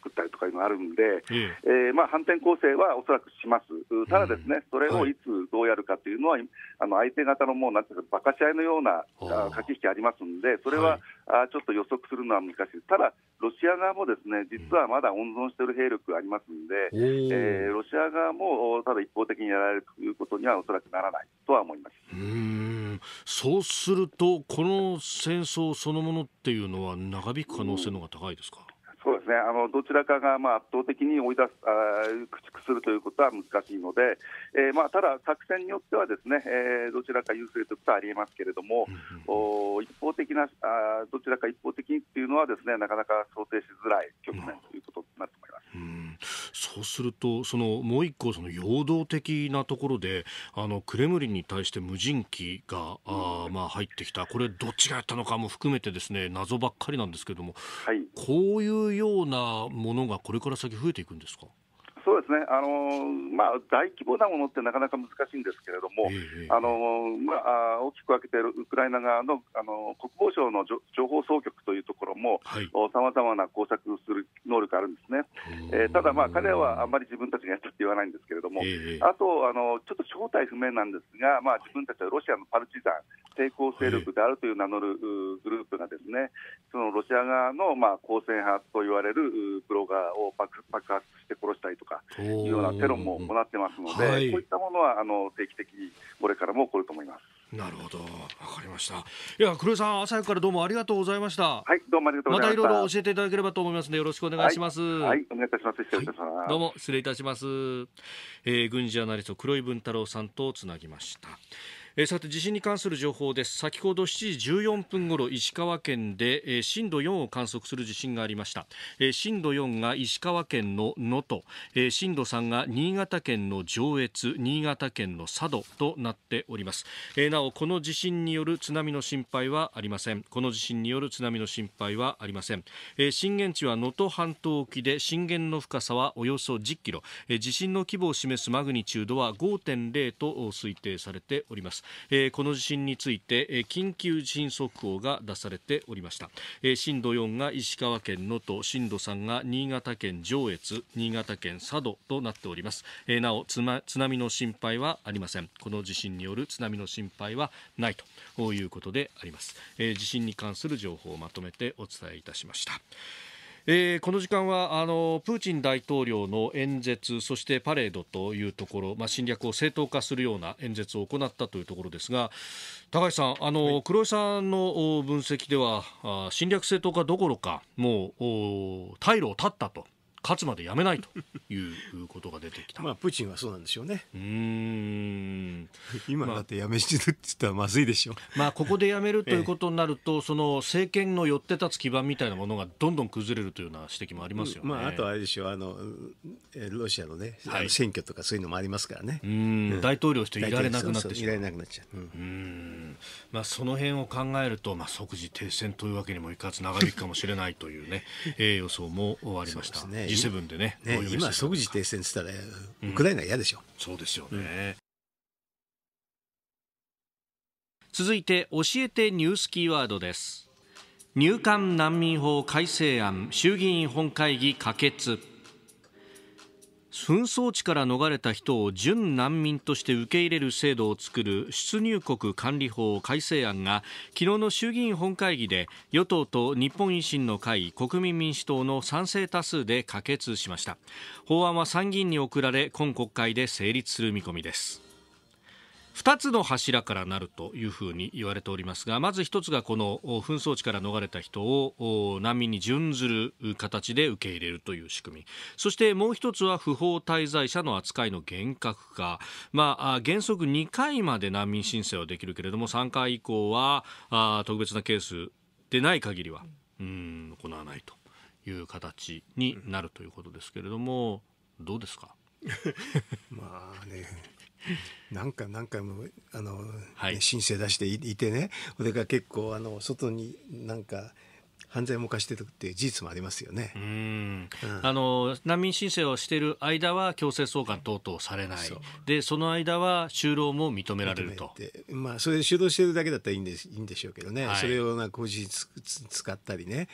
作ったりとかいうのがあるんで、ええー、まあ、反転攻勢はおそらくします、ただ、ですね、それをいつどうやるかというのは、あの相手方のもうなんていうか、ばかし合いのような駆け引きありますんで、それは、はあちょっと予測するのは難しい、ただ、ロシア側もですね実はまだ温存している兵力がありますんで、えー、ロシア側もただ一方的にやられるということにはおそらくならないとは思いますうんそうすると、この戦争そのものっていうのは長引く可能性の方が高いですか。そうですねあのどちらかがまあ圧倒的に追い出すあ駆逐するということは難しいので、えーまあ、ただ、作戦によってはですね、えー、どちらか優勢ということはありえますけれども、お一方的なあどちらか一方的にっていうのはですねなかなか想定しづらい局面ということになると思います。うんそうするとそのもう一個その陽動的なところであのクレムリンに対して無人機が、あまあ、入ってきたこれどっちがやったのかも含めてですね謎ばっかりなんですけれども、はい、こういういうようなものがこれから先増えていくんですかそうですね、あのまあ、大規模なものってなかなか難しいんですけれども、あのまあ、大きく分けているウクライナ側のあの国防省の情報総局というところも、さまざまな工作する能力あるんですね、えー、ただ、まあ、彼らはあんまり自分たちがやったって言わないんですけれども、あとあの、ちょっと正体不明なんですが、まあ、自分たちはロシアのパルチザン、抵抗勢力であるという名乗るグループが、ですねそのロシア側の、まあ、公選派と言われるブロガーを爆発して殺したりとか。かいうようなテロも行ってますので、はい、こういったものはあの定期的にこれからも起こると思います。なるほど、わかりました。いや、黒井さん、朝早くからどうもありがとうございました。はい、どうもありがとうございましたまたいろいろ教えていただければと思いますので、よろしくお願いします。はい、はい、お願いいたします。失礼します、はい、どうも失礼いたします。えー、軍事アナリスト黒井文太郎さんとつなぎました。えさて地震に関する情報です先ほど7時14分ごろ石川県で、え震度4を観測する地震がありました、え震度4が石川県の能登、え震度3が新潟県の上越新潟県の佐渡となっております、えなおこの地震による津波の心配はありませんこの地震による津波の心配はありません、え震源地は能登半島沖で震源の深さはおよそ10キロ、え地震の規模を示すマグニチュードは5.0と推定されております、えー、この地震について、えー、緊急地震速報が出されておりました、えー、震度4が石川県能登震度3が新潟県上越新潟県佐渡となっております、えー、なお津,、ま、津波の心配はありませんこの地震による津波の心配はないということであります、えー、地震に関する情報をまとめてお伝えいたしましたえー、この時間はあのプーチン大統領の演説そしてパレードというところ、まあ、侵略を正当化するような演説を行ったというところですが高橋さんあの、はい、黒井さんの分析では侵略正当化どころかもう退路を断ったと勝つまでやめないということが出てきた まあプーチンはそうなんでしょうねうん今だってやめしてるって言ったらまずいでしょう、まあ、ここでやめるということになると、ええ、その政権の寄って立つ基盤みたいなものがどんどん崩れるというような指摘もありますよね、まあ、あとあれでしょうあのロシアのね、はい、選挙とかそういうのもありますからね、うん、大統領していられなくなってしまういられなくなっちゃう、うん、うまあ、その辺を考えると、まあ、即時停戦というわけにもいかず長引くかもしれないというね、えー、予想もありました。ね G7 でねね今即時停戦って言ったら、うん、ウクライナ嫌でしょそうですよね、うん、続いて教えてニュースキーワードです入管難民法改正案衆議院本会議可決紛争地から逃れた人を準難民として受け入れる制度を作る出入国管理法改正案が昨日の衆議院本会議で与党と日本維新の会国民民主党の賛成多数で可決しました法案は参議院に送られ今国会で成立する見込みです2つの柱からなるというふうに言われておりますがまず1つがこの紛争地から逃れた人を難民に準ずる形で受け入れるという仕組みそしてもう1つは不法滞在者の扱いの厳格化、まあ、原則2回まで難民申請はできるけれども3回以降は特別なケースでない限りはうん行わないという形になるということですけれどもどうですか まあね なんか何回もあの、はい、申請出していてねそれが結構あの外になんか。犯罪も犯してるっていう事実もありますよね、うん、あの難民申請をしている間は強制送還等々されないでその間は就労も認められると、まあ、それで就労してるだけだったらいいんでいいんでしょうけどね、はい、それをなこじつ使ったりね、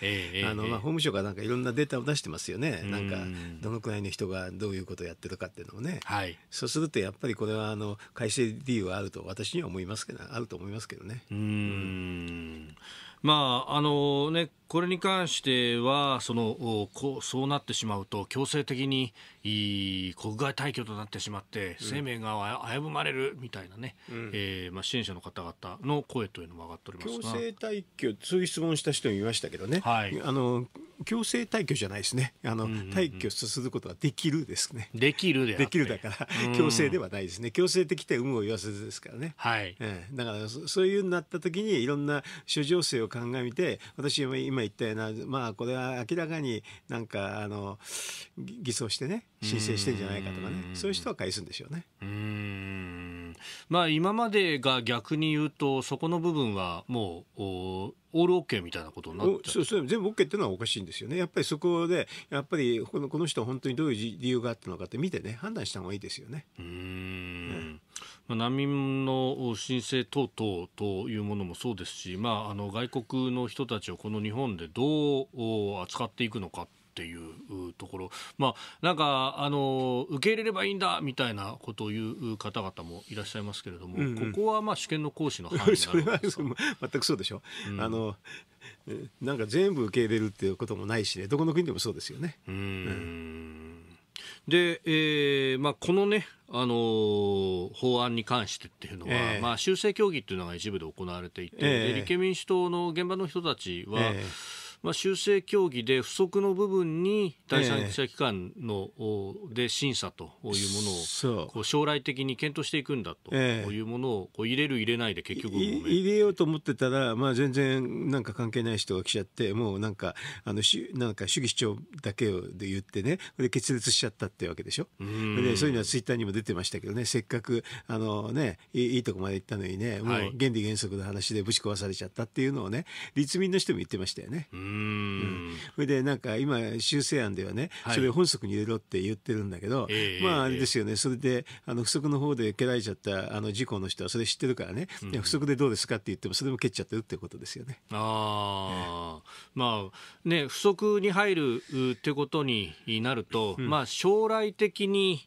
あのまあ、法務省がなんかいろんなデータを出してますよね、えなんかどのくらいの人がどういうことをやってるかっていうのもね、はい、そうするとやっぱりこれはあの改正理由はあると私には思いますけどあると思いますけどね。うんまああのねこれに関してはそのこうそうなってしまうと強制的に国外退去となってしまって生命が危ぶまれるみたいなね、うん、えー、まあ、支援者の方々の声というのも上がっております強制退去、そういう質問した人もいましたけどね、はい、あの強制退去じゃないですねあの、うんうんうん、退去することはできるですね。できるできるだから、強制ではないですね、うん、強制的って有無を言わせずですからね、はいうん、だからそそういうなった時にいろんな諸情勢を鑑みて、私は今、今言ったような、まあ、これは明らかになんかあの偽装してね申請してんじゃないかとかねそういう人は返すんでしょうね。うんまあ、今までが逆に言うとそこの部分はもうオール OK みたいなことになっちゃうそう全部 OK っていうのはおかしいんですよねやっぱりそこでやっぱりこのこの人は本当にどういう理由があったのかって見てね判断した方がいいですよね。うん、ね難民の申請等々というものもそうですし、まあ、あの外国の人たちをこの日本でどう扱っていくのか。っていうところ、まあ、なんかあの受け入れればいいんだみたいなことを言う方々もいらっしゃいますけれども、うんうん、ここはまあ主権の行使の範囲な 全くそうでしょ、うん、あのなんか全部受け入れるっていうこともないしねどこの国でもそうですよね。うんで、えーまあ、このね、あのー、法案に関してっていうのは、えー、まあ、修正協議っていうのが一部で行われていて、えー、立憲民主党の現場の人たちは、えーまあ、修正協議で不足の部分に第三者機関の、で審査というものをこう将来的に検討していくんだというものをこう入れる入れないで結局入れようと思ってたら、まあ、全然なんか関係ない人が来ちゃってもうなんかあのしなんか主義主張だけを言ってねで決裂しちゃったっていうわけでしょでそういうのはツイッターにも出てましたけどねせっかくあの、ね、いいとこまで行ったのにねもう原理原則の話でぶち壊されちゃったっていうのをね立民の人も言ってましたよね。うんうんそれでなんか今修正案ではね、それを本則に入れろって言ってるんだけど、まああれですよね、それであの不足の方で蹴られちゃったあの事故の人はそれ知ってるからね、うん、不足でどうですかって言ってもそれも蹴っちゃってるってことですよね。あえまあね不足に入るってことになると、うん、まあ将来的に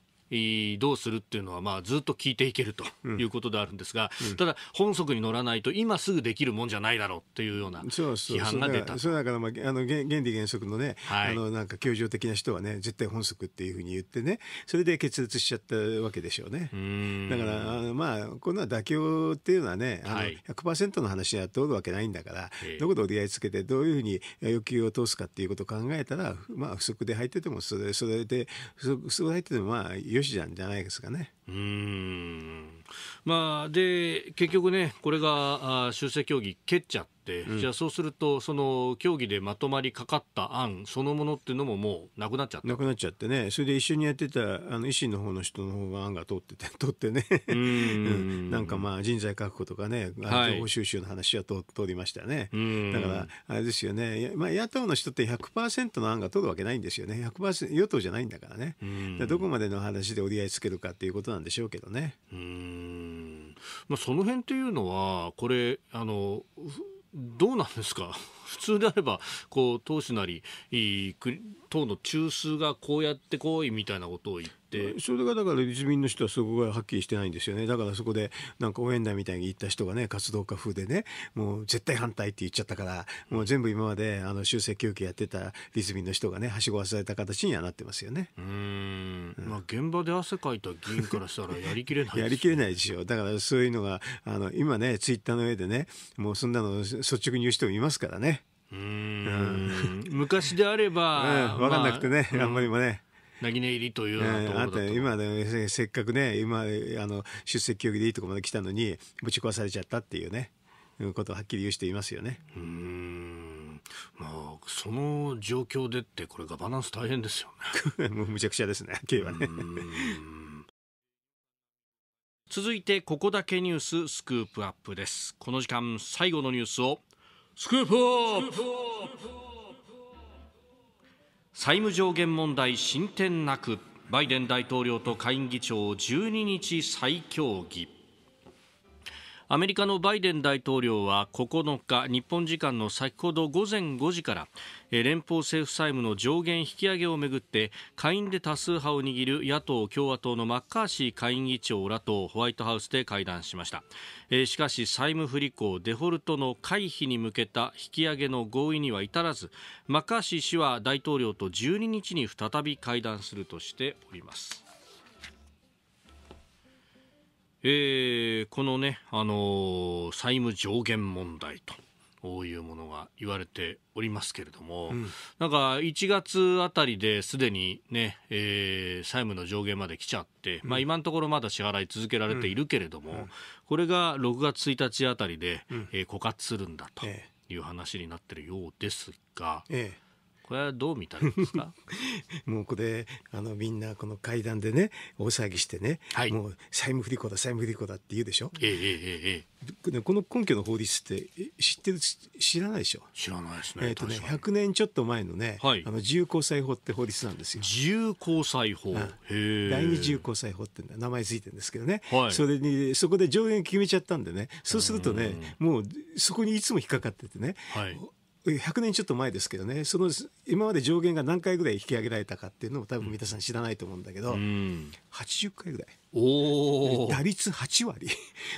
どうするっていうのは、まあ、ずっと聞いていけるということであるんですが、うんうん、ただ、本則に乗らないと、今すぐできるもんじゃないだろうっていうような批判が出たそうだから、まあ、あの原理原則のね、はい、あのなんか教授的な人はね、絶対本則っていうふうに言ってね、それで決裂しちゃったわけでしょうね。うだからあの、まあ、こんな妥協っていうのはね、あの100%の話には通るわけないんだから、はい、どこで折り合いつけて、どういうふうに要求を通すかっていうことを考えたら、まあ、不足で入っててもそれ、それで、不足で入ってても、まあ、よじゃんじゃないですかね。うんまあ、で結局ね、これが修正協議蹴っちゃって、うん、じゃあそうすると、その協議でまとまりかかった案そのものっていうのももうなくなっちゃったなくなっちゃってね、それで一緒にやってたあの維新の方の人の方が案が通ってて 通ってねうん、なんかまあ人材確保とかね、情報収集の話は通通りましたね、だから、あれですよね、まあ、野党の人って100%の案が通るわけないんですよね、100%与党じゃないんだからね、らどこまでの話で折り合いつけるかっていうことなんでしょうけどね。うんうんまあ、その辺というのは、これ、あの、どうなんですか 普通であれば、こう、党首なり、党の中枢がこうやってこいみたいなことを言って、ってそれがだから立民の人はそこがはっきりしてないんですよねだからそこでなんか応援団みたいに言った人がね活動家風でねもう絶対反対って言っちゃったからもう全部今まであの修正教育やってた立民の人がねはしごはされた形にはなってますよね。うん、まあ、現場で汗かいた議員からしたらやりきれない、ね、やりきれないでしょだからそういうのがあの今ねツイッターの上でねもうそんなの率直に言う人もいますからね。うん昔であれば、うん、分かんなくてね、まあ、あんまりもね、うんなぎね入りというようなところだと、えー、今ねせっかくね今あの出席競技でいいとこまで来たのにぶち壊されちゃったっていうねことをはっきり言う人いますよね。うまあその状況でってこれがバランス大変ですよね。もうむちゃくちゃですね競馬ね。続いてここだけニューススクープアップですこの時間最後のニュースをスクープアップ債務上限問題進展なくバイデン大統領と下院議長12日再協議アメリカのバイデン大統領は9日日本時間の先ほど午前5時から連邦政府債務の上限引き上げをめぐって下院で多数派を握る野党・共和党のマッカーシー下院議長らとホワイトハウスで会談しましたしかし債務不履行デフォルトの回避に向けた引き上げの合意には至らずマッカーシー氏は大統領と12日に再び会談するとしておりますえー、このね、あのー、債務上限問題と。こういうものが言われておりますけれども、うん、なんか1月あたりですでにね、えー、債務の上限まで来ちゃって、うん、まあ今のところまだ支払い続けられているけれども、うん、これが6月1日あたりで、うん、えー、枯渇するんだという話になってるようですが、ええこれはどう見たんですか もうこれあのみんなこの会談でね大騒ぎしてね、はい、もう債務不履行だ債務不履行だって言うでしょ、えええ、この根拠の法律って知ってる知らないでしょ知らないですね,、えーとね100年ちょっと前のね、はい、あの自由交際法って法律なんですよ自由交際法、第二自由交際法って名前付いてるんですけどね、はい、それにそこで上限決めちゃったんでねそうするとねもうそこにいつも引っかかっててね、はい100年ちょっと前ですけどねその今まで上限が何回ぐらい引き上げられたかっていうのも多分皆さん知らないと思うんだけど、うん、80回ぐらいお打率8割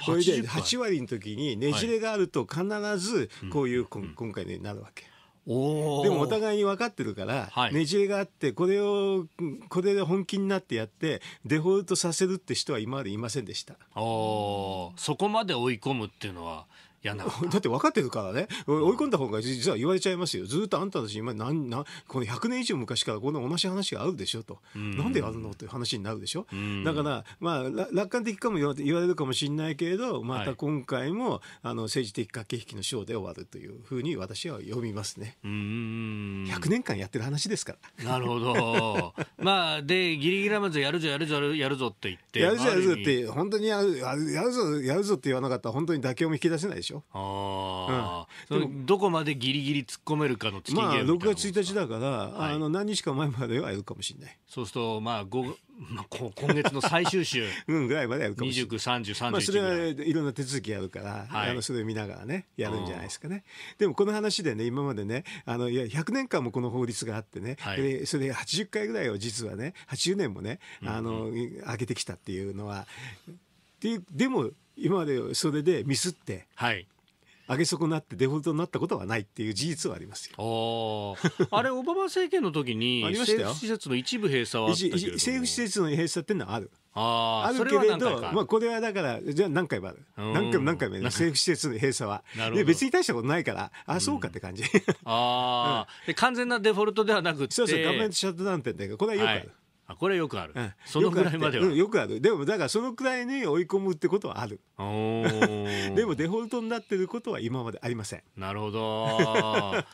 それで8割の時にねじれがあると必ずこういう、はい、今回になるわけ。おでもお互いに分かってるから、はい、ねじれがあってこれをこれで本気になってやってデフォルトさせるって人は今までいませんでしたそこまで追い込むっていうのは嫌な。だって分かってるからね、追い込んだ方が実は言われちゃいますよ。ずっとあんたたち今何、なこの100年以上昔からこの同じ話があるでしょと。なんであるのという話になるでしょ。だから、まあ、楽観的かも言われるかもしれないけれど、また今回も、はい、あの政治的駆け引きのショーで終わるというふうに私は読みますね。100年間やってる話ですから。なるほど。まあ、で、ギリギリまずやるぞ、やるぞ、やるぞって言って。やるぞ、やるぞって、本当にやるやるぞ、やるぞって言わなかったら本当に妥協も引き出せないでしょ。ああ、うん、どこまでギリギリ突っ込めるかの月ゲまあ、6月1日だから、はい、あの何日か前まではやるかもしれない。そうすると、まあ、5まあ、今月の最終週 うんぐらいまでやるかもしれないまあ、それはいろんな手続きやるから、はい、あのそれを見ながらねやるんじゃないですかね、でもこの話でね今までねあのいや100年間もこの法律があってね、はい、それで80回ぐらいを実はね80年もねあの、うん上げてきたっていうのはででも今までそれでミスって、はい、上げ損なってデフォルトになったことはないっていう事実はありますよ。ああれ オバマ政権の時に政府施設の一部閉鎖は政府施設の閉鎖っていうのはある。ああるけれど、まあ、これはだから、じゃあ何回もある。何回も何回も政府施設の閉鎖は。で、別に大したことないから、あ、そうかって感じ。ああ、完全なデフォルトではなくて。そうそう、ガメントシャットダウンってんだけど、これはよくある。はいあこれよくある、うん、そのくらいまではよくうん、よくあるでもだからそのくらいに追い込むってことはある でもデフォルトになってることは今までありませんなるほど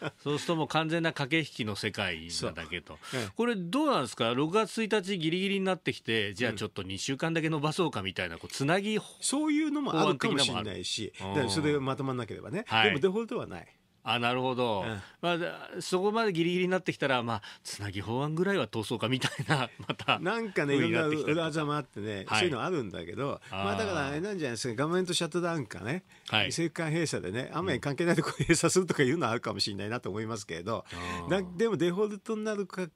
そうするともう完全な駆け引きの世界なだけと、うん、これどうなんですか6月1日ギリギリになってきてじゃあちょっと2週間だけ延ばそうかみたいなこうつなぎそういうのもあるかもしれないしそれをまとまらなければね、はい、でもデフォルトはないあなるほど、まあ、そこまでギリギリになってきたら、まあ、つなぎ法案ぐらいは通そうかみたいな またなんかねいろんな裏技もあってね、はい、そういうのあるんだけどまあ、だからあれなんじゃないですかガバメントシャットダウンかね、はい、政府間閉鎖でね雨関係ないところ閉鎖するとかいうのはあるかもしれないなと思いますけれど、うん、でもデフォルトになるか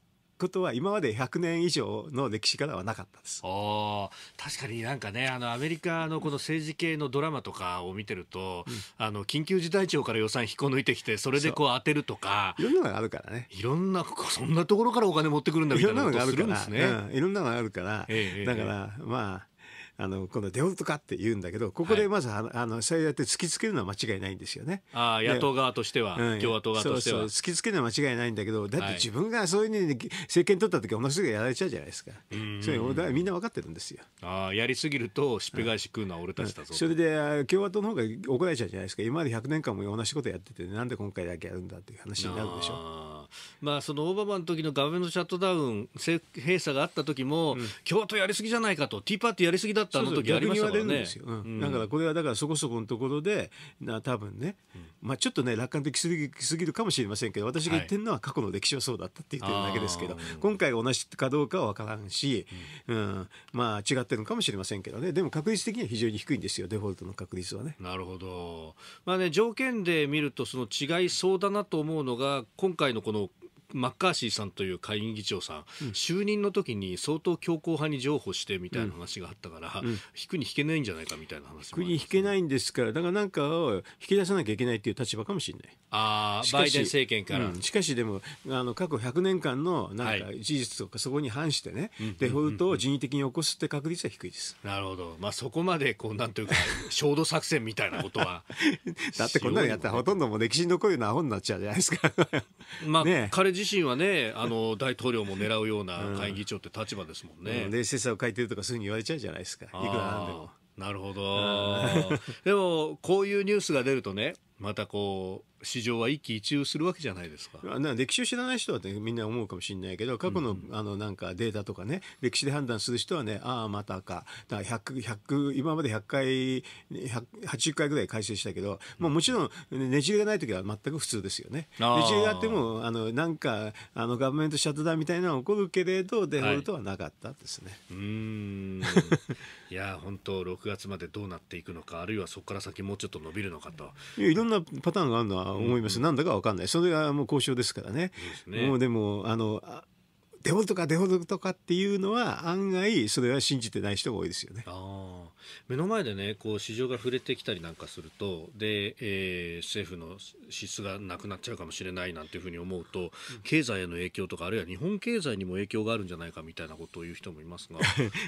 ことは今まで100年以上の歴史からはなかったですあ確かになんかねあのアメリカのこの政治系のドラマとかを見てると、うん、あの緊急事態庁から予算引っこ抜いてきてそれでこう当てるとかいろんなのがあるからねいろんなそんなところからお金持ってくるんだみたいなことするんですねいろんなのがあるから、うん、いろんなのがあるから、ええ、だから、まああのこのデフォルト化って言うんだけどここでまず、はい、あのそうやって突きつけるのは間違いないんですよね。あ野党側としては、うん、共和党側としてはそうそう突きつけるのは間違いないんだけどだって自分がそういうふうに、政権取った時同じことやられちゃうじゃないですか。それみんな分かってるんですよ。あやりすぎるとしっぺ返し食うのは俺たちだぞ、うん、それで共和党の方が怒られちゃうじゃないですか今まで100年間も同じことやってて、なんで今回だけやるんだっていう話になるでしょ。まあ、そのオバマの時の画面のシャットダウン、閉鎖があった時も、うん、共和やりすぎじゃないかと、ティーパーティーやりすぎだったあの時ありましたからね。だからこれはだからそこそこのところで、な多分ね、まあ、ちょっとね、楽観的すぎすぎるかもしれませんけど、私が言ってるのは過去の歴史はそうだったって言ってるだけですけど、今回同じかどうかは分からんし、うん、うん、まあ、違ってるのかもしれませんけどね、でも確率的には非常に低いんですよ、デフォルトの確率はね。なるほど。まあね、条件で見ると、その違いそうだなと思うのが、今回のこのマッカーシーさんという下院議長さん、うん、就任の時に相当強硬派に譲歩してみたいな話があったから、うん、引くに引けないんじゃないかみたいな話も、引くに引けないんですからだからなんか引き出さなきゃいけないっていう立場かもしれないあバイデン政権から、うん、しかしでもあの過去100年間のなんか事実とかそこに反してね、はい、デフォルトを人為的に起こすって確率は低いです、なるほど、まあ、そこまでこうなんというか焦土作戦みたいなことは だってこんなのやったらほとんども歴史に残るような本になっちゃうじゃないですかまあ、彼 自自身はね、あの、大統領も狙うような会議議長って立場ですもんね。うん、で、策を変えてるとかすぐに言われちゃうじゃないですか。いくらなんでも。なるほど。でも、こういうニュースが出るとね、またこう、市場は一喜一憂するわけじゃないですか歴史を知らない人は、ね、みんな思うかもしれないけど過去のうん、あのなんかデータとかね歴史で判断する人はねああまたかだから100 100今まで100回80回ぐらい改正したけど、うん、もうもちろんねじれがない時は全く普通ですよね。ねじれがあってもあのなんかあのガバメントシャットダウンみたいなのは起こるけれどデフォルトはなかったですね。はい、うんいや本当6月までどうなっていくのかあるいはそこから先もうちょっと伸びるのかと。いろんなパターンがあるのは思います、なんだか分かんない、それはもう交渉ですからね、うねもうでもあのデフォルトかデフォルトかっていうのは案外それは信じてない人が多いですよね。あ目の前でねこう市場が触れてきたりなんかするとで、えー、政府の支出がなくなっちゃうかもしれないなんていうふうに思うと経済への影響とかあるいは日本経済にも影響があるんじゃないかみたいなことを言う人もいますが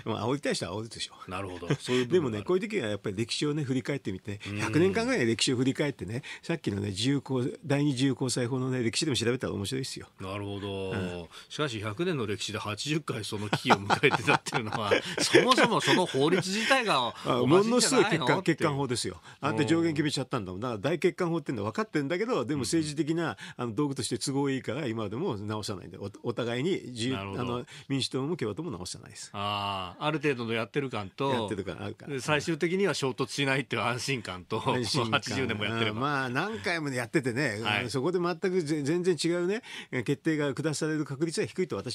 まあ煽りたい人は煽るでしょう。なるほど そういうでもねこういう時はやっぱり歴史をね振り返ってみて100年間ぐらい歴史を振り返ってねさっきのね自由第二自由交際法のね歴史でも調べたら面白いですよ。なるほど、うん、しかし1 100年の歴史で80回その危機を迎えてたっていうのは そもそもその法律自体がものすごい血管欠陥法ですよあって上限決めちゃったんだもんだから大欠陥法っていうのは分かってるんだけどでも政治的なあの道具として都合いいから今でも直さないんでお互いに自由あの民主党も共和党も直さないですあある程度のやってる感とやってる感あるか最終的には衝突しないっていう安心感と心感80年もやってれば、まあ何回もやっててね、はい、そこで全く全然違うね決定が下される確率は低いと私